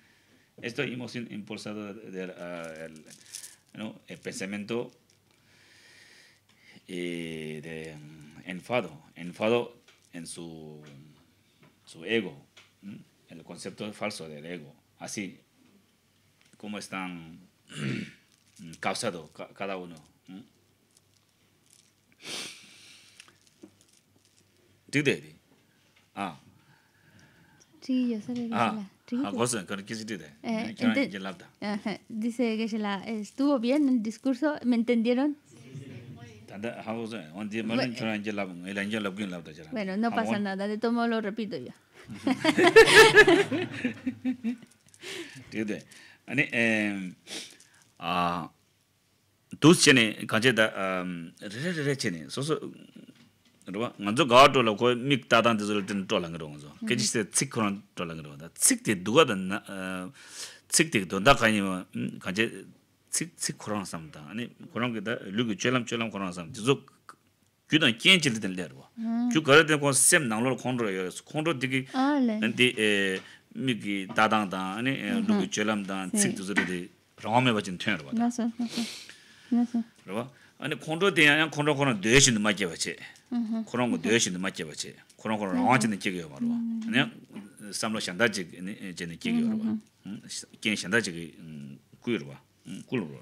esta emoción impulsada del ah, pensamiento eh, de mm, enfado, enfado en su, su ego, el concepto falso del ego. Así, cómo están mm, causados cada uno. ¿Tigde? Ah. Sí, yo sé ah. ah se eh, dice. Eh, dice que se la estuvo bien el discurso, ¿me entendieron? Eh, bueno, no ah, pasa nada, de todo modo lo repito yo. (laughs) ¿Tigde? 아니 에아 अ दुस छेने गजे द अ रित रित छेने सो सो नरो गाटो ल को मिक तादान द जुर टिन टोलङ रोङ जो केजि से चिकखोन टोलङ रोङ दा चिकते दुगा दन चिकते दुन दाका नि म गजे चिक चिकखोन साम्दा अनि कोन के द लुग छेलम छेलम कोन साम्दा जुजु जुदा केन्चिल 미기 다당다 아니 누구 절람다 직도들이 라오메 버진 튀어 봐. 나서 나서. 그러고 아니 콘도 대야 콘도 콘도 대신 맞게 봐지. 그런 거 대신 맞게 봐지. 그런 거 라오진 기억이 말로. 아니 삼로 샹다지 제는 기억이 말로. 괜 샹다지 꾸이로 봐. 꾸로로.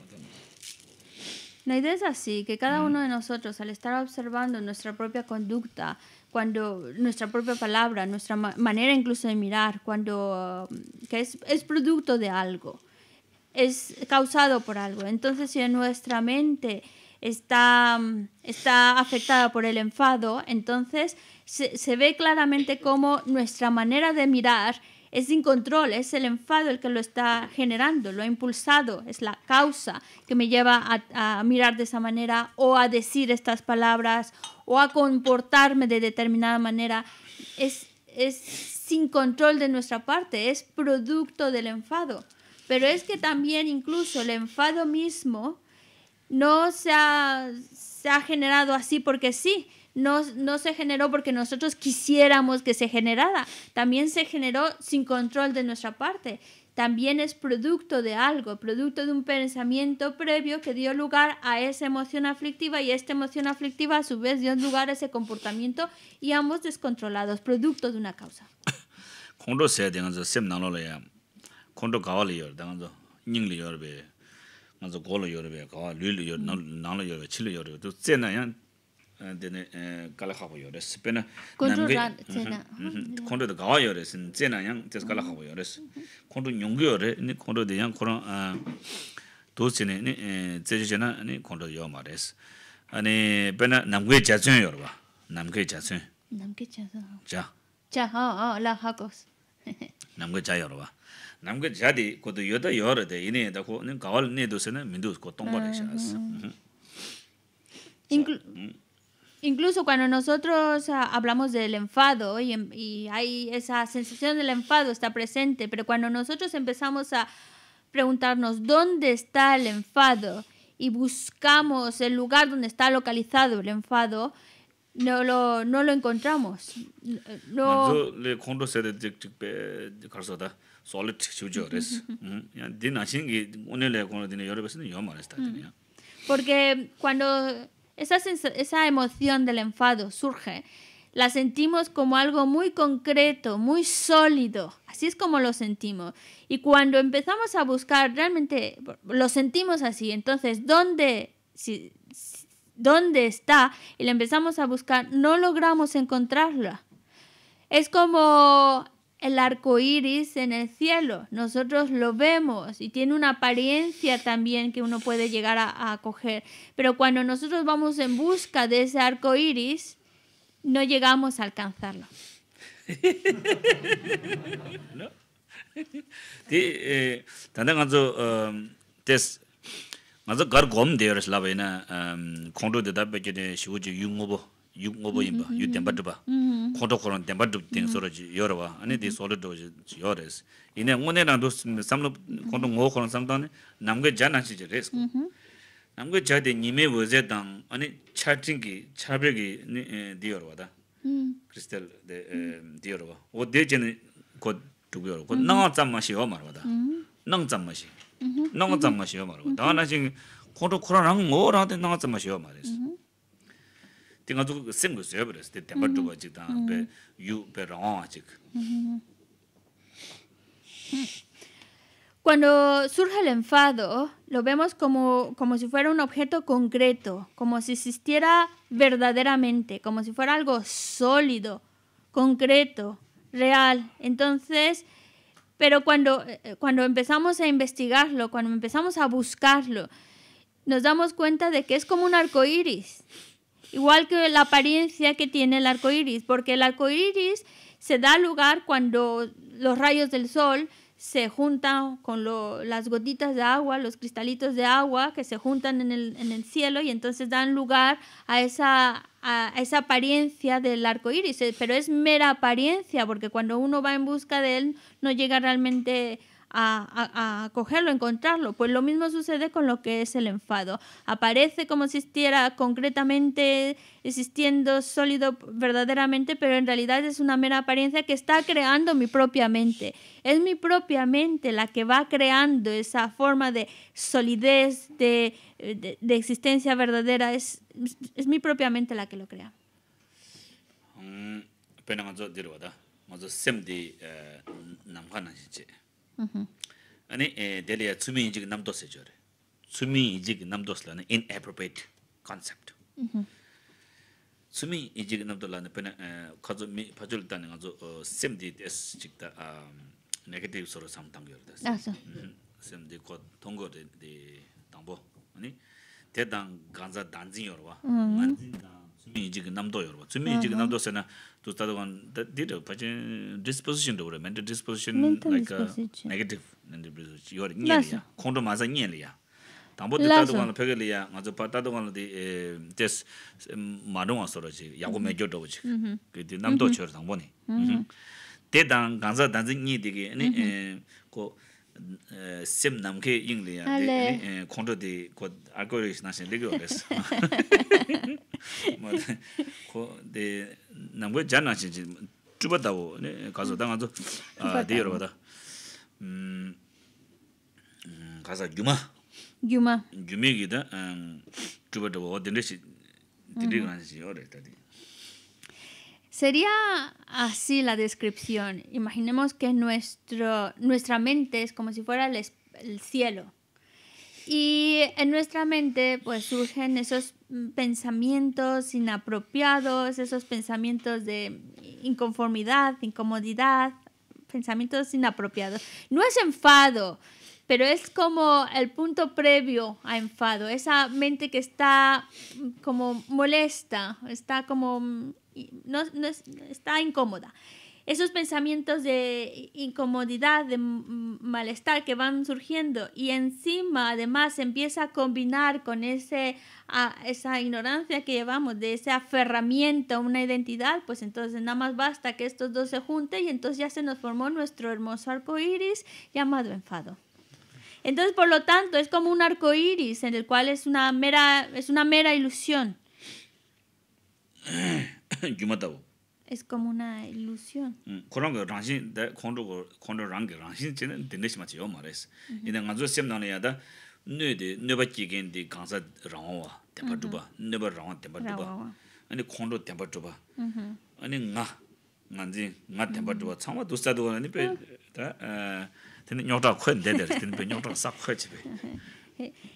La idea es así, que cada uno de nosotros, al estar observando nuestra propia conducta, cuando nuestra propia palabra, nuestra manera incluso de mirar, cuando que es, es, producto de algo, es causado por algo. Entonces, si en nuestra mente está, está afectada por el enfado, entonces se, ve claramente cómo nuestra manera de mirar es sin control, es el enfado el que lo está generando, lo ha impulsado, es la causa que me lleva a, mirar de esa manera o a decir estas palabras o a comportarme de determinada manera. es sin control de nuestra parte, es producto del enfado. Pero es que también incluso el enfado mismo no se ha, generado así porque sí, no, no, se generó porque nosotros quisiéramos que se generara, también se generó sin control de nuestra parte, también es producto de algo, producto de un pensamiento previo que dio lugar a esa emoción aflictiva y esta emoción aflictiva a su vez dio lugar a ese comportamiento y ambos descontrolados, producto de una causa. (laughs) nganzo golo yorwe, kawa luilo yorwe, nanglo yorwe, chilo yorwe, to tsena yan dine kala khabu yorwe, sipe na namge, kondo da kawa yorwe, tsena yan tsena kala khabu yorwe, kondo nyungu yorwe, kondo de yan kora to tsene, tseje tsena kondo yorwa ma res. Ani pe na namge jatsun yorwa, namge jatsun. Incluso cuando nosotros ah, hablamos del enfado y, hay esa sensación del enfado está presente, pero cuando nosotros empezamos a preguntarnos dónde está el enfado y buscamos el lugar donde está localizado el enfado, no lo, no lo encontramos porque cuando esa esa emoción del enfado surge la sentimos como algo muy concreto, muy sólido. Así es como lo sentimos. Y cuando empezamos a buscar, realmente lo sentimos así. Entonces, ¿dónde, si, dónde está? Y le empezamos a buscar, no logramos encontrarla. Es como el arco iris en el cielo. Nosotros lo vemos y tiene una apariencia también que uno puede llegar a, coger. Pero cuando nosotros vamos en busca de ese arco iris, no llegamos a alcanzarlo. Eh, yu ngobo yinba, yu denpa dhubba, koto koro denpa dhubb ting soro chi yorwa, ane di solo dhubba chi yorwa isi. Ine ngone rando samlo, koto ngo koro samlo tani, namgay jan nanshi chi resi. Namgay jay di nime waze tang, ane cha tingi, cha bregi di yorwa da, kristal di yorwa. O de chi Tengo cinco de Cuando surge el enfado, lo vemos como, como si fuera un objeto concreto, como si existiera verdaderamente, como si fuera algo sólido, concreto, real. Entonces, pero cuando, eh, cuando empezamos a investigarlo, cuando empezamos a buscarlo, nos damos cuenta de que es como un arco iris igual que la apariencia que tiene el arco iris, porque el arco iris se da lugar cuando los rayos del sol se juntan con las gotitas de agua, los cristalitos de agua que se juntan en el, cielo y entonces dan lugar a esa, a esa apariencia del arco iris, pero es mera apariencia, porque cuando uno va en busca de él no llega realmente a, a, a, cogerlo, encontrarlo. Pues lo mismo sucede con lo que es el enfado. Aparece como si existiera concretamente, existiendo sólido verdaderamente, pero en realidad es una mera apariencia que está creando mi propia mente. Es mi propia mente la que va creando esa forma de solidez, de, existencia verdadera. Es, mi propia mente la que lo crea. Ani eh, deli ya tsumi inchik namdos e jore. Tsumi 남도스라는 inappropriate concept. Tsumi inchik namdos la pina eh, kazo mi pachul dani 네거티브 zo eh, sem di des chikta ah, negative soro 아니 대단 간자 Sem di tsumi yi jiga namdo yorwa, tsumi yi jiga namdo sena tu tato kwan dito pachin disposition do wara, mental disposition like a negative yor nye liya, kondo maza nye liya. Tambo di tato kwan peke liya, nga zo pa tato kwan di des marungwa soro jiga, yagu mekyo do wajik, 고 namdo chor tangbo ni. Sería así la descripción. Imaginemos que nuestro, nuestra mente es como si fuera el cielo. Y en nuestra mente pues surgen esos mm, pensamientos inapropiados, esos pensamientos de inconformidad, incomodidad, pensamientos inapropiados. No es enfado, pero es como el punto previo a enfado, esa mente que está mm, como molesta, está como, mm, no, no está incómoda esos pensamientos de incomodidad, de malestar que van surgiendo y encima además empieza a combinar con ese, ah, esa ignorancia que llevamos, de ese aferramiento a una identidad, pues entonces nada más basta que estos dos se junten y entonces ya se nos formó nuestro hermoso arco iris llamado enfado. Entonces, por lo tanto, es como un arco iris en el cual es una mera, es una mera ilusión. (coughs) es como una ilusión. Coron que ranxi de conro conro ran que ranxi tiene de nesma chio mares. Y de ngazo sem dan ya da ne de ne ba ki gen de kanza ran wa de ba du ba ne ba ran de ba du ba. Ani conro de ba du ba. Ani nga nga ji nga de ba du ba chawa du sa du ani pe ta eh ten nyota khwen de de ten pe nyota sa khwe chi be.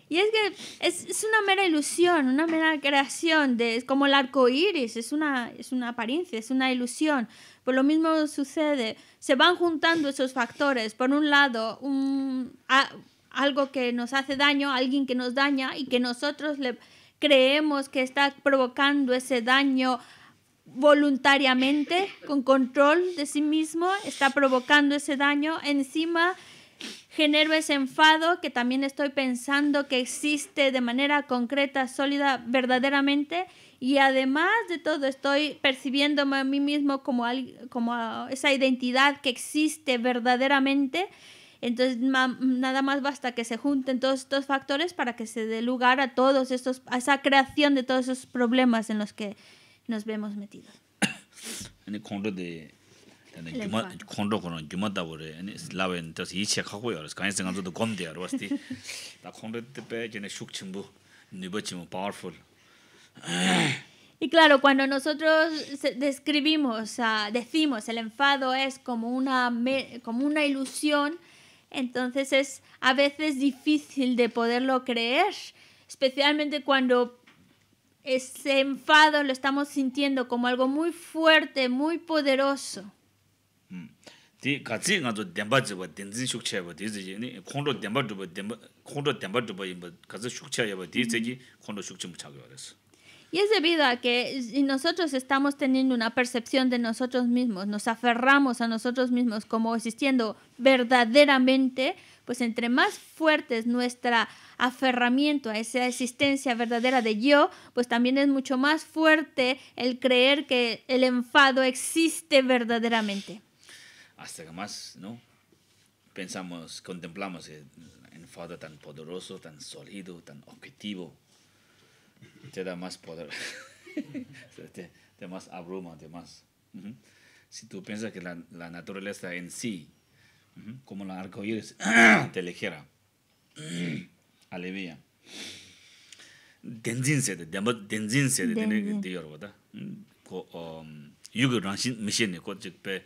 Y es que es, una mera ilusión, una mera creación, de, es como el arco iris, es una, es una apariencia, es una ilusión. Por lo mismo sucede, se van juntando esos factores. Por un lado, algo que nos hace daño, alguien que nos daña y que nosotros le creemos que está provocando ese daño voluntariamente, con control de sí mismo, está provocando ese daño. Encima genero ese enfado que también estoy pensando que existe de manera concreta, sólida, verdaderamente, y además de todo estoy percibiéndome a mí mismo como, como esa identidad que existe verdaderamente. Entonces, nada más basta que se junten todos estos factores para que se dé lugar a todos estos, a esa creación de todos esos problemas en los que nos vemos metidos. (coughs) Y claro, cuando nosotros describimos, decimos el enfado es como una, como una ilusión, entonces es a veces difícil de poderlo creer, especialmente cuando ese enfado lo estamos sintiendo como algo muy fuerte, muy poderoso. Y es debido a que nosotros estamos teniendo una percepción de nosotros mismos, nos aferramos a nosotros mismos como existiendo verdaderamente, pues entre más fuerte es nuestra aferramiento a esa existencia verdadera de yo, pues también es mucho más fuerte el creer que el enfado existe verdaderamente hasta que más, ¿no? Pensamos, contemplamos en Father tan poderoso, tan sólido, tan objetivo, te da más poder, (laughs) te, te, más abruma, te más. Si tú piensas que la, naturaleza en sí, como la arcoíris, (clears throat) te ligera, (clears throat) alivia. Denzin se de, de, de, mm, um, de,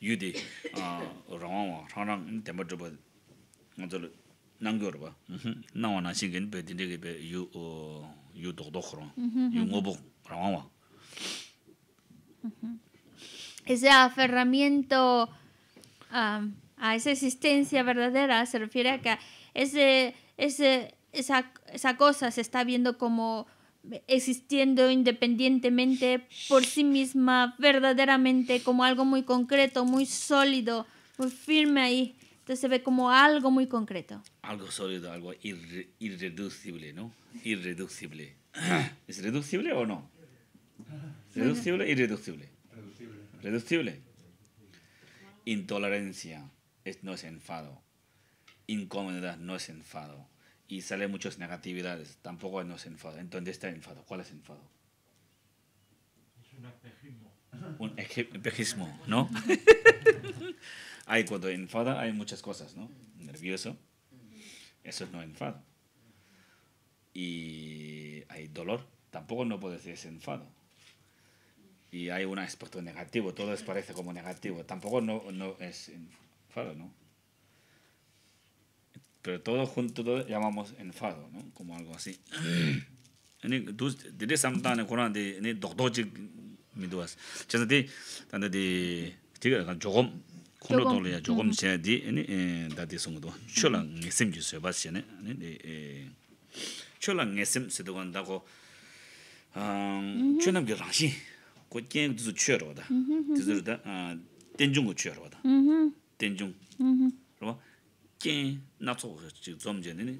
yudi rāngwa, rāngrāng nī tēmbā trūpa ngā tsu nāngyō rūpa nā wā nā shīngi nī pē tīndi kī pē yū yū tōk tōk rō, yū ngō bō rāngwa ese aferramiento um, a esa existencia verdadera se refiere a que ese, ese, esa, esa cosa se está viendo como existiendo independientemente por sí misma, verdaderamente como algo muy concreto, muy sólido, muy firme ahí. Entonces se ve como algo muy concreto. Algo sólido, algo irreducible, ¿no? Irreducible. (clears throat) ¿Es reducible o no? Reducible, irreducible. Reducible. Intolerancia no es enfado. Incomodidad no es enfado y sale muchas negatividades. Tampoco es enfado. dónde está el enfado. ¿Cuál es el enfado? Es un espejismo. Un espejismo, ¿no? hay cuando enfada hay muchas cosas, ¿no? Nervioso. Eso no es enfado. Y hay dolor. Tampoco no puede es enfado. Y hay un aspecto negativo. Todo parece como negativo. Tampoco no es enfado, ¿no? pero todo junto todo llamamos enfado, ¿no? Como algo así. Ani du de de samta di kona de ne dog dog ji de de tiga kan jogom kono dole ya jogom mm-hmm. se di, ani eh, da de sumu eh, Chola ne sim se bas ne ani de chola ne sim se do anda go um mm-hmm. chona ge rang ko ke du zu chero da. Mm-hmm. Du zu da ah, ten jung chero da. Mhm. Ten kien na tsok chik zom je nini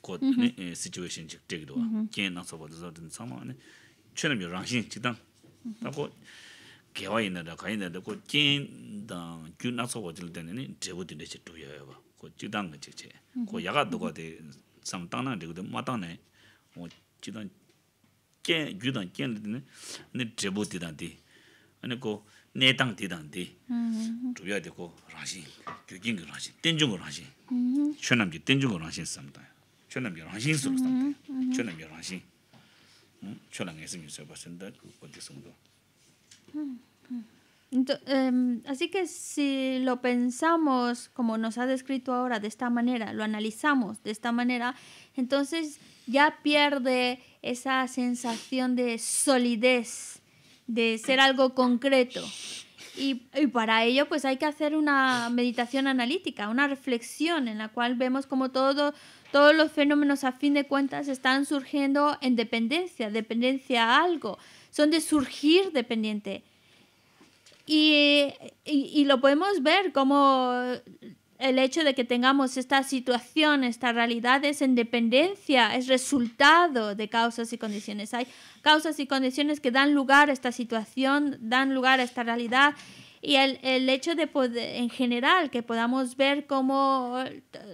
kod nini situation chik tegi dowa kien na tsok wadzo zin tsangma nini chen nami rangxin chik mm-hmm. tang mm-hmm. ta kod kiawa ina da kaya ina da kod kien dang kyu na tsok wadzo dina nini dribu dinda chik tuya ya ba kod chik tang chik che kod mm-hmm. yaga dogo de tsam tang na dribu dina ma tang nini kod chik tang kien, kyu tang kien dina nini Entonces, em, así que si lo pensamos como nos ha descrito ahora de esta manera, lo analizamos de esta manera, entonces ya pierde esa sensación de solidez de ser algo concreto. Y, para ello pues hay que hacer una meditación analítica, una reflexión en la cual vemos como todo, todos los fenómenos a fin de cuentas están surgiendo en dependencia, dependencia a algo, son de surgir dependiente. y, y lo podemos ver como el hecho de que tengamos esta situación, estas realidades en dependencia, es resultado de causas y condiciones. Hay causas y condiciones que dan lugar a esta situación, dan lugar a esta realidad. Y el, el hecho de, poder, en general, que podamos ver cómo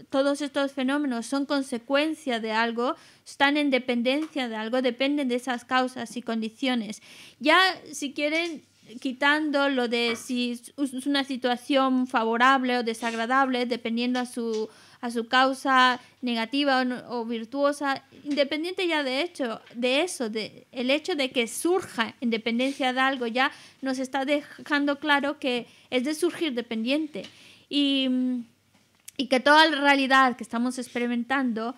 todos estos fenómenos son consecuencia de algo, están en dependencia de algo, dependen de esas causas y condiciones. Ya, si quieren, quitando lo de si es una situación favorable o desagradable, dependiendo a su, a su causa negativa o, virtuosa, independiente ya de hecho, de eso, de el hecho de que surja independencia de algo, ya nos está dejando claro que es de surgir dependiente. Y, y que toda la realidad que estamos experimentando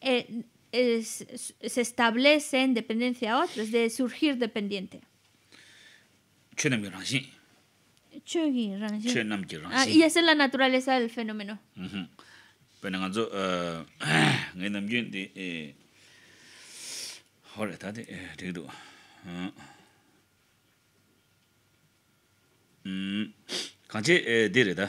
eh, es, se establece en dependencia a otros, de surgir dependiente. Chö nàm gyö ráng xìn Chö gyi ráng xìn Chö nàm gyö ráng xìn Yé xìn la naturaleza el fenomeno Yé xìn la naturaleza el fenomeno Bè nè ngàn zhù ngè nàm gyö nè hò rè tà tè, tè kì dù Kháng chè dè rè tà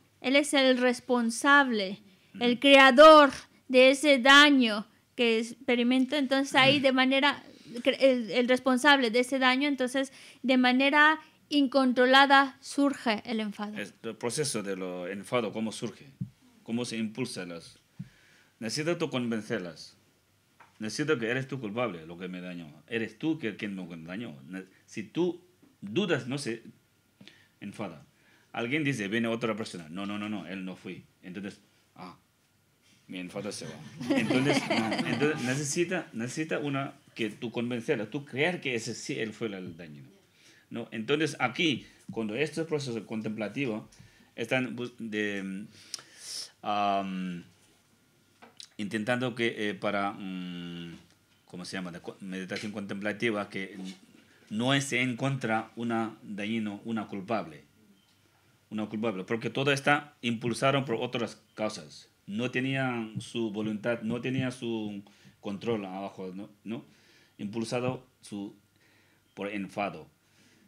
Él es el responsable, el creador de ese daño que experimento. Entonces ahí de manera, el, responsable de ese daño, entonces de manera incontrolada surge el enfado. El proceso del enfado, cómo surge, cómo se impulsa las... Necesito tú convencerlas. Necesito que eres tú culpable lo que me dañó. Eres tú quien me dañó. Si tú dudas, no se enfada. Alguien dice, viene otra persona. No, no, no, no, él no fui. Entonces, ah, mi enfado se va. Entonces, necesita, necesita una que tú convencerla, tú creer que ese sí él fue el dañino. ¿no? Entonces, aquí, cuando estos procesos contemplativos están de, intentando que eh, para, mm, ¿cómo se llama?, meditación contemplativa, que no se encuentra una dañino, una culpable una culpable, porque toda esta impulsaron por otras causas. No tenían su voluntad, no tenían su control abajo, ¿no? Impulsado su, por enfado,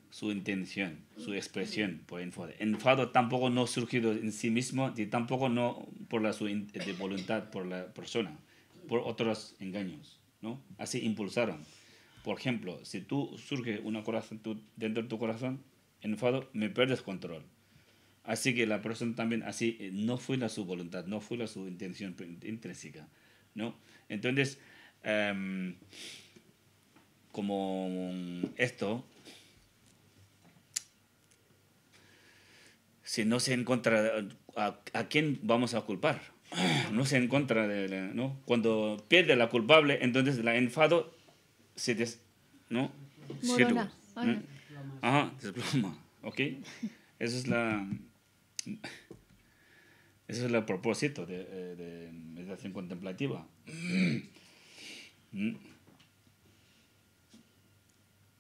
su intención, su expresión por enfado. Enfado tampoco no surgido en sí mismo, y tampoco no por la su voluntad por la persona, por otros engaños, ¿no? Así impulsaron. Por ejemplo, si tú surge una corazón, dentro de tu corazón, enfado, me pierdes control Así que la persona también así eh, no fue la su voluntad, no fue la su intención intrínseca, ¿no? Entonces, em, como esto, si no se encuentra, ¿a, a quién vamos a culpar? (clears throat) No se encuentra, de ¿no? Cuando pierde la culpable, entonces la enfado se des, ¿no? Ajá, desploma, ¿ok? Esa es la... Ese es el propósito de, eh, de meditación contemplativa. Mm. Mm.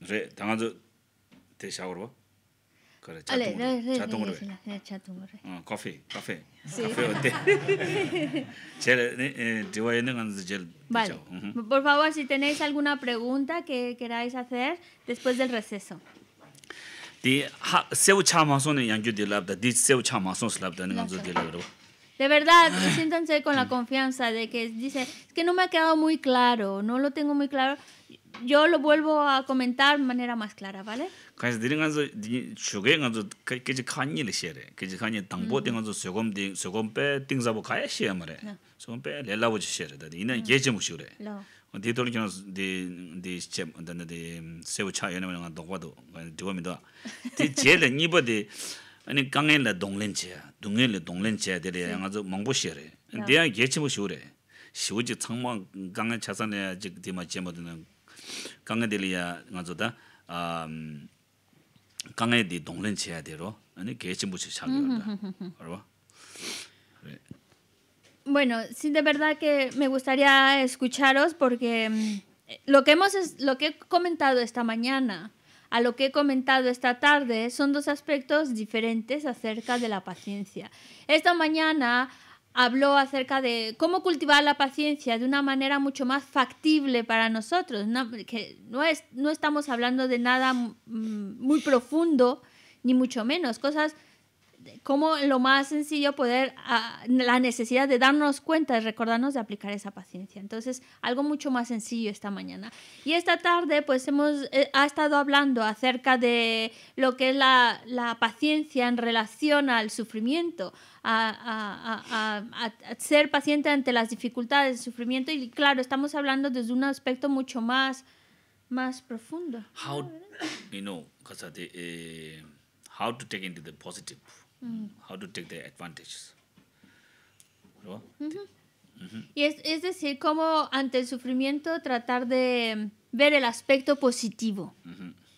Re, te shagorba. 그래 자동으로 자동으로 해. 네, 자동으로 해. 어, 커피, 카페. 카페 어때? 제일 네, 좋아 Vale. Por favor, si tenéis alguna pregunta que queráis hacer después del receso. di sew cha ma son yang ju di lab da di sew cha ma son slab da De verdad, siéntanse con la confianza de que dice, es que no me ha quedado muy claro, no lo tengo muy claro. Yo lo vuelvo a comentar de manera más clara, ¿vale? Kaise dire ngan zo chuge ngan zo ke ji khani le shere. Ke ji khani dang bo ding mm. zo sogom ding sogom pe ding za bo ka mare. Sogom pe le la bo shere Ina yeje mm. je di dhul kino di di che dhanda di sewa cha yonam yonam di che le donglen che donglen che dhe le yang azo mangpo she re re changma cha jik di ma che ya da di donglen che ya Bueno, sí, de verdad que me gustaría escucharos porque mm, lo que, hemos, lo que he comentado esta mañana a lo que he comentado esta tarde son dos aspectos diferentes acerca de la paciencia. Esta mañana habló acerca de cómo cultivar la paciencia de una manera mucho más factible para nosotros, que no, es, no estamos hablando de nada mm, muy profundo, ni mucho menos, cosas como lo más sencillo poder, ah, la necesidad de darnos cuenta, de recordarnos de aplicar esa paciencia. Entonces, algo mucho más sencillo esta mañana. Y esta tarde, pues hemos, eh, ha estado hablando acerca de lo que es la, la paciencia en relación al sufrimiento, a, a, a, a, ser paciente ante las dificultades, el sufrimiento. Y claro, estamos hablando desde un aspecto mucho más, más profundo. How, you eh, how to take into Mm. how to take the advantages. Y es, decir, como ante el sufrimiento tratar de mm, ver el aspecto positivo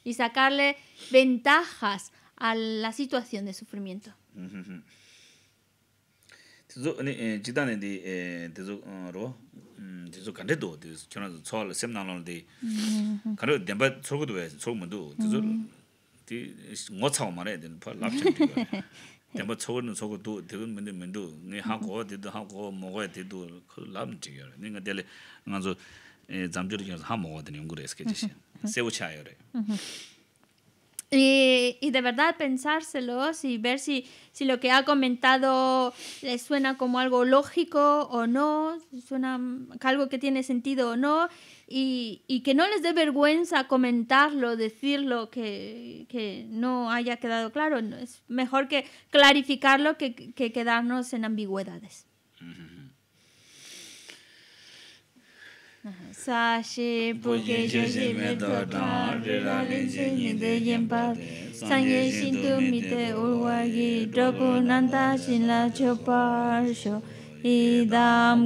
y sacarle ventajas a la situación de sufrimiento. (laughs) dāmbā tsōgā tsōgā tū, tīgā mīndi mīndu, ngī hāng kōgā tīdū, hāng kōgā mōgā tīdū, kō lāb mī tīgā rā. Nī ngā Y, de verdad pensárselos y ver si, lo que ha comentado les suena como algo lógico o no, suena algo que tiene sentido o no, y, que no les dé vergüenza comentarlo, decirlo, que, que, no haya quedado claro. Es mejor que clarificarlo que, que quedarnos en ambigüedades. sa shi bu me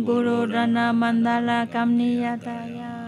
guru